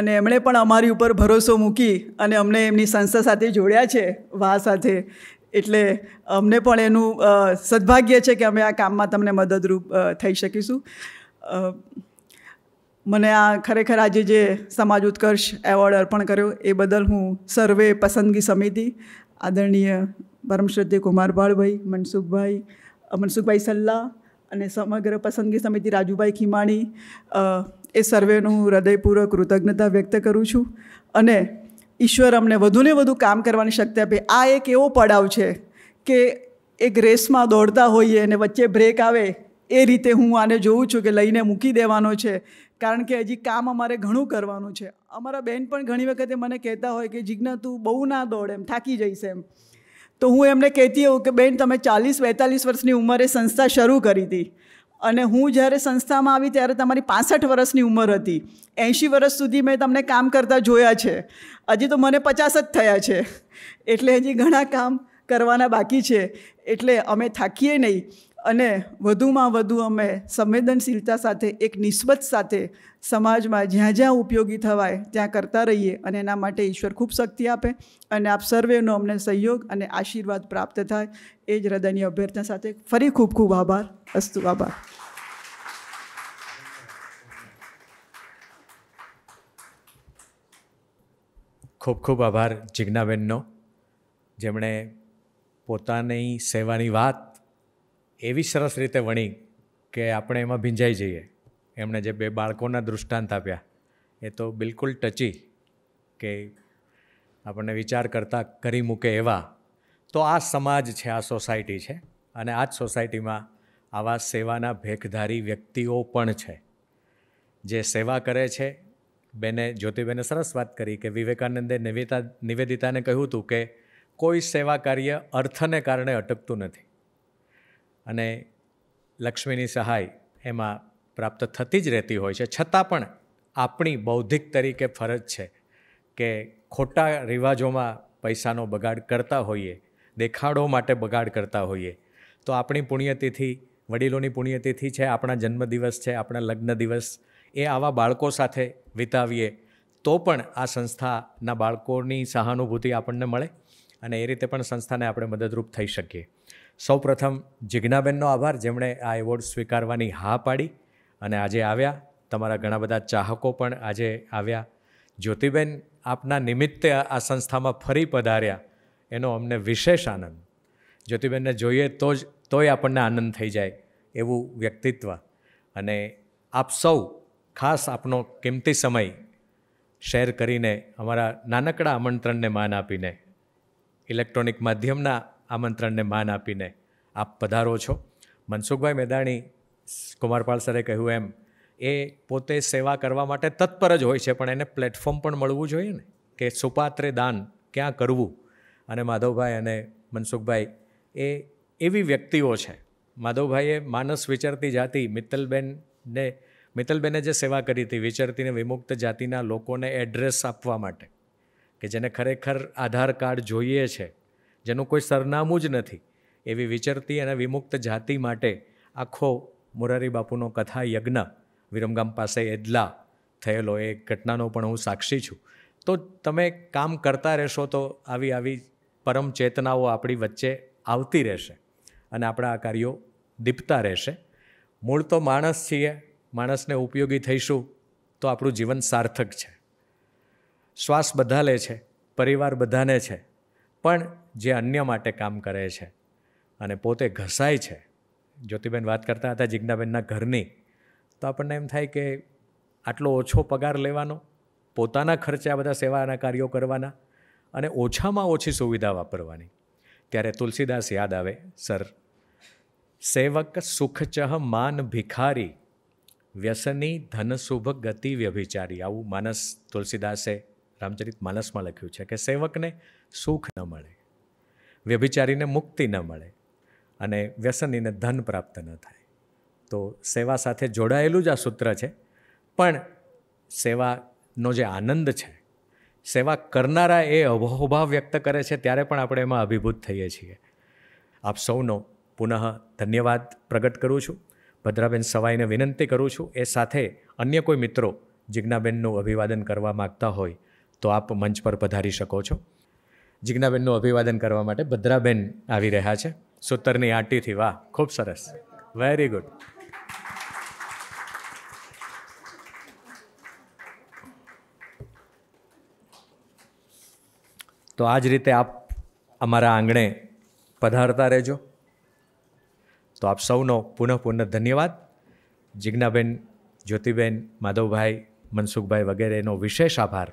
G: અને એમણે પણ અમારી ઉપર ભરોસો મૂકી અને અમને એમની સંસ્થા સાથે જોડ્યા છે વાહ સાથે એટલે અમને પણ એનું સદભાગ્ય છે કે અમે આ કામમાં તમને મદદરૂપ થઈ શકીશું મને આ ખરેખર આજે જે સમાજ ઉત્કર્ષ એવોર્ડ અર્પણ કર્યો એ બદલ હું સર્વે પસંદગી સમિતિ આદરણીય પરમશ્રદ્ધે કુમારભાળભાઈ મનસુખભાઈ મનસુખભાઈ સલ્લા અને સમગ્ર પસંદગી સમિતિ રાજુભાઈ ખીમાણી એ સર્વેનું હું હૃદયપૂર્વક કૃતજ્ઞતા વ્યક્ત કરું છું અને ઈશ્વર અમને વધુને વધુ કામ કરવાની શક્તિ આપે આ એક એવો પડાવ છે કે એક રેસમાં દોડતા હોઈએ અને વચ્ચે બ્રેક આવે એ રીતે હું આને જોઉં છું કે લઈને મૂકી દેવાનો છે કારણ કે હજી કામ અમારે ઘણું કરવાનું છે અમારા બહેન પણ ઘણી વખતે મને કહેતા હોય કે જીજ્ઞા તું બહુ ના દોડ એમ થાકી જઈશ એમ તો હું એમને કહેતી હોઉં કે બેન તમે ચાલીસ બેતાલીસ વર્ષની ઉંમરે સંસ્થા શરૂ કરી હતી અને હું જ્યારે સંસ્થામાં આવી ત્યારે તમારી પાસઠ વર્ષની ઉંમર હતી એંશી વર્ષ સુધી મેં તમને કામ કરતા જોયા છે હજી તો મને પચાસ જ થયા છે એટલે હજી ઘણા કામ કરવાના બાકી છે એટલે અમે થાકીએ નહીં અને વધુમાં વધુ અમે સંવેદનશીલતા સાથે એક નિસ્બત સાથે સમાજમાં જ્યાં જ્યાં ઉપયોગી થવાય ત્યાં કરતા રહીએ અને એના માટે ઈશ્વર ખૂબ શક્તિ આપે અને આપ સર્વેનો અમને સહયોગ અને આશીર્વાદ પ્રાપ્ત થાય એ જ હૃદયની અભ્યર્થના સાથે ફરી ખૂબ ખૂબ આભાર અસ્તુ આભાર
A: ખૂબ ખૂબ આભાર જિજ્ઞાબેનનો જેમણે પોતાની સેવાની વાત એવી સરસ રીતે વણી કે આપણે એમાં ભીંજાઈ જઈએ એમણે જે બે બાળકોના દૃષ્ટાંત આપ્યા એ તો બિલકુલ ટચી કે આપણને વિચાર કરતાં કરી મૂકે એવા તો આ સમાજ છે આ સોસાયટી છે અને આ જ સોસાયટીમાં આવા સેવાના ભેખધારી વ્યક્તિઓ પણ છે જે સેવા કરે છે બેને જ્યોતિબેને સરસ વાત કરી કે વિવેકાનંદે નિવેદિતા નિવેદિતાને કહ્યું હતું કે કોઈ સેવા કાર્ય અર્થને કારણે અટકતું નથી અને લક્ષ્મીની સહાય એમાં પ્રાપ્ત થતી જ રહેતી હોય છે છતાં પણ આપણી બૌદ્ધિક તરીકે ફરજ છે કે ખોટા રિવાજોમાં પૈસાનો બગાડ કરતા હોઈએ દેખાડો માટે બગાડ કરતા હોઈએ તો આપણી પુણ્યતિથિ વડીલોની પુણ્યતિથિ છે આપણા જન્મદિવસ છે આપણા લગ્ન દિવસ એ આવા બાળકો સાથે વિતાવીએ તો પણ આ સંસ્થાના બાળકોની સહાનુભૂતિ આપણને મળે અને એ રીતે પણ સંસ્થાને આપણે મદદરૂપ થઈ શકીએ સૌપ્રથમ જિજ્ઞાબેનનો આભાર જેમણે આ એવોર્ડ સ્વીકારવાની હા પાડી અને આજે આવ્યા તમારા ઘણા બધા ચાહકો પણ આજે આવ્યા જ્યોતિબેન આપના નિમિત્તે આ સંસ્થામાં ફરી પધાર્યા એનો અમને વિશેષ આનંદ જ્યોતિબેનને જોઈએ તો જ તોય આપણને આનંદ થઈ જાય એવું વ્યક્તિત્વ અને આપ સૌ ખાસ આપનો કિંમતી સમય શેર કરીને અમારા નાનકડા આમંત્રણને માન આપીને ઇલેક્ટ્રોનિક માધ્યમના આમંત્રણને માન આપીને આપ પધારો છો મનસુખભાઈ મેદાણી કુમારપાલ સરે કહ્યું એમ એ પોતે સેવા કરવા માટે તત્પર જ હોય છે પણ એને પ્લેટફોર્મ પણ મળવું જોઈએ ને કે સુપાત્રે દાન ક્યાં કરવું અને માધવભાઈ અને મનસુખભાઈ એ એવી વ્યક્તિઓ છે માધવભાઈએ માનસ વિચારતી જાતિ મિત્તલબેનને મિત્તલબેને જે સેવા કરી હતી વિચારતીને વિમુક્ત જાતિના લોકોને એડ્રેસ આપવા માટે કે જેને ખરેખર આધાર કાર્ડ જોઈએ છે જેનું કોઈ સરનામું જ નથી એવી વિચરતી અને વિમુક્ત જાતિ માટે આખો મોરારી બાપુનો કથા યજ્ઞ વિરમગામ પાસે એદલા થયેલો એ ઘટનાનો પણ હું સાક્ષી છું તો તમે કામ કરતા રહેશો તો આવી આવી પરમ ચેતનાઓ આપણી વચ્ચે આવતી રહેશે અને આપણા આ કાર્યો દીપતા રહેશે મૂળ તો માણસ છીએ માણસને ઉપયોગી થઈશું તો આપણું જીવન સાર્થક છે શ્વાસ બધા લે છે પરિવાર બધાને છે પણ જે અન્ય માટે કામ કરે છે અને પોતે ઘસાય છે જ્યોતિબેન વાત કરતા હતા જિજ્ઞાબેનના ઘરની તો આપણને એમ થાય કે આટલો ઓછો પગાર લેવાનો પોતાના ખર્ચે આ બધા સેવાના કાર્યો કરવાના અને ઓછામાં ઓછી સુવિધા વાપરવાની ત્યારે તુલસીદાસ યાદ આવે સર સેવક સુખચહ માન ભિખારી વ્યસની ધનશુભ ગતિ વ્યભિચારી આવું માનસ તુલસીદાસે રામચરિત માનસમાં લખ્યું છે કે સેવકને સુખ ન મળે વ્યભિચારીને મુક્તિ ન મળે અને વ્યસનીને ધન પ્રાપ્ત ન થાય તો સેવા સાથે જોડાયેલું જ આ સૂત્ર છે પણ સેવાનો જે આનંદ છે સેવા કરનારા એ અહોભાવ વ્યક્ત કરે છે ત્યારે પણ આપણે એમાં અભિભૂત થઈએ છીએ આપ સૌનો પુનઃ ધન્યવાદ પ્રગટ કરું છું ભદ્રાબેન સવાઈને વિનંતી કરું છું એ સાથે અન્ય કોઈ મિત્રો જિજ્ઞાબેનનું અભિવાદન કરવા માગતા હોય તો આપ મંચ પર પધારી શકો છો જિજ્ઞાબેનનું અભિવાદન કરવા માટે ભદ્રાબેન આવી રહ્યા છે સૂતરની આંટીથી વાહ ખૂબ સરસ વેરી ગુડ તો આ જ રીતે આપ અમારા આંગણે પધારતા રહેજો તો આપ સૌનો પુનઃ પુનઃ ધન્યવાદ જિજ્ઞાબેન જ્યોતિબેન માધવભાઈ મનસુખભાઈ વગેરેનો વિશેષ આભાર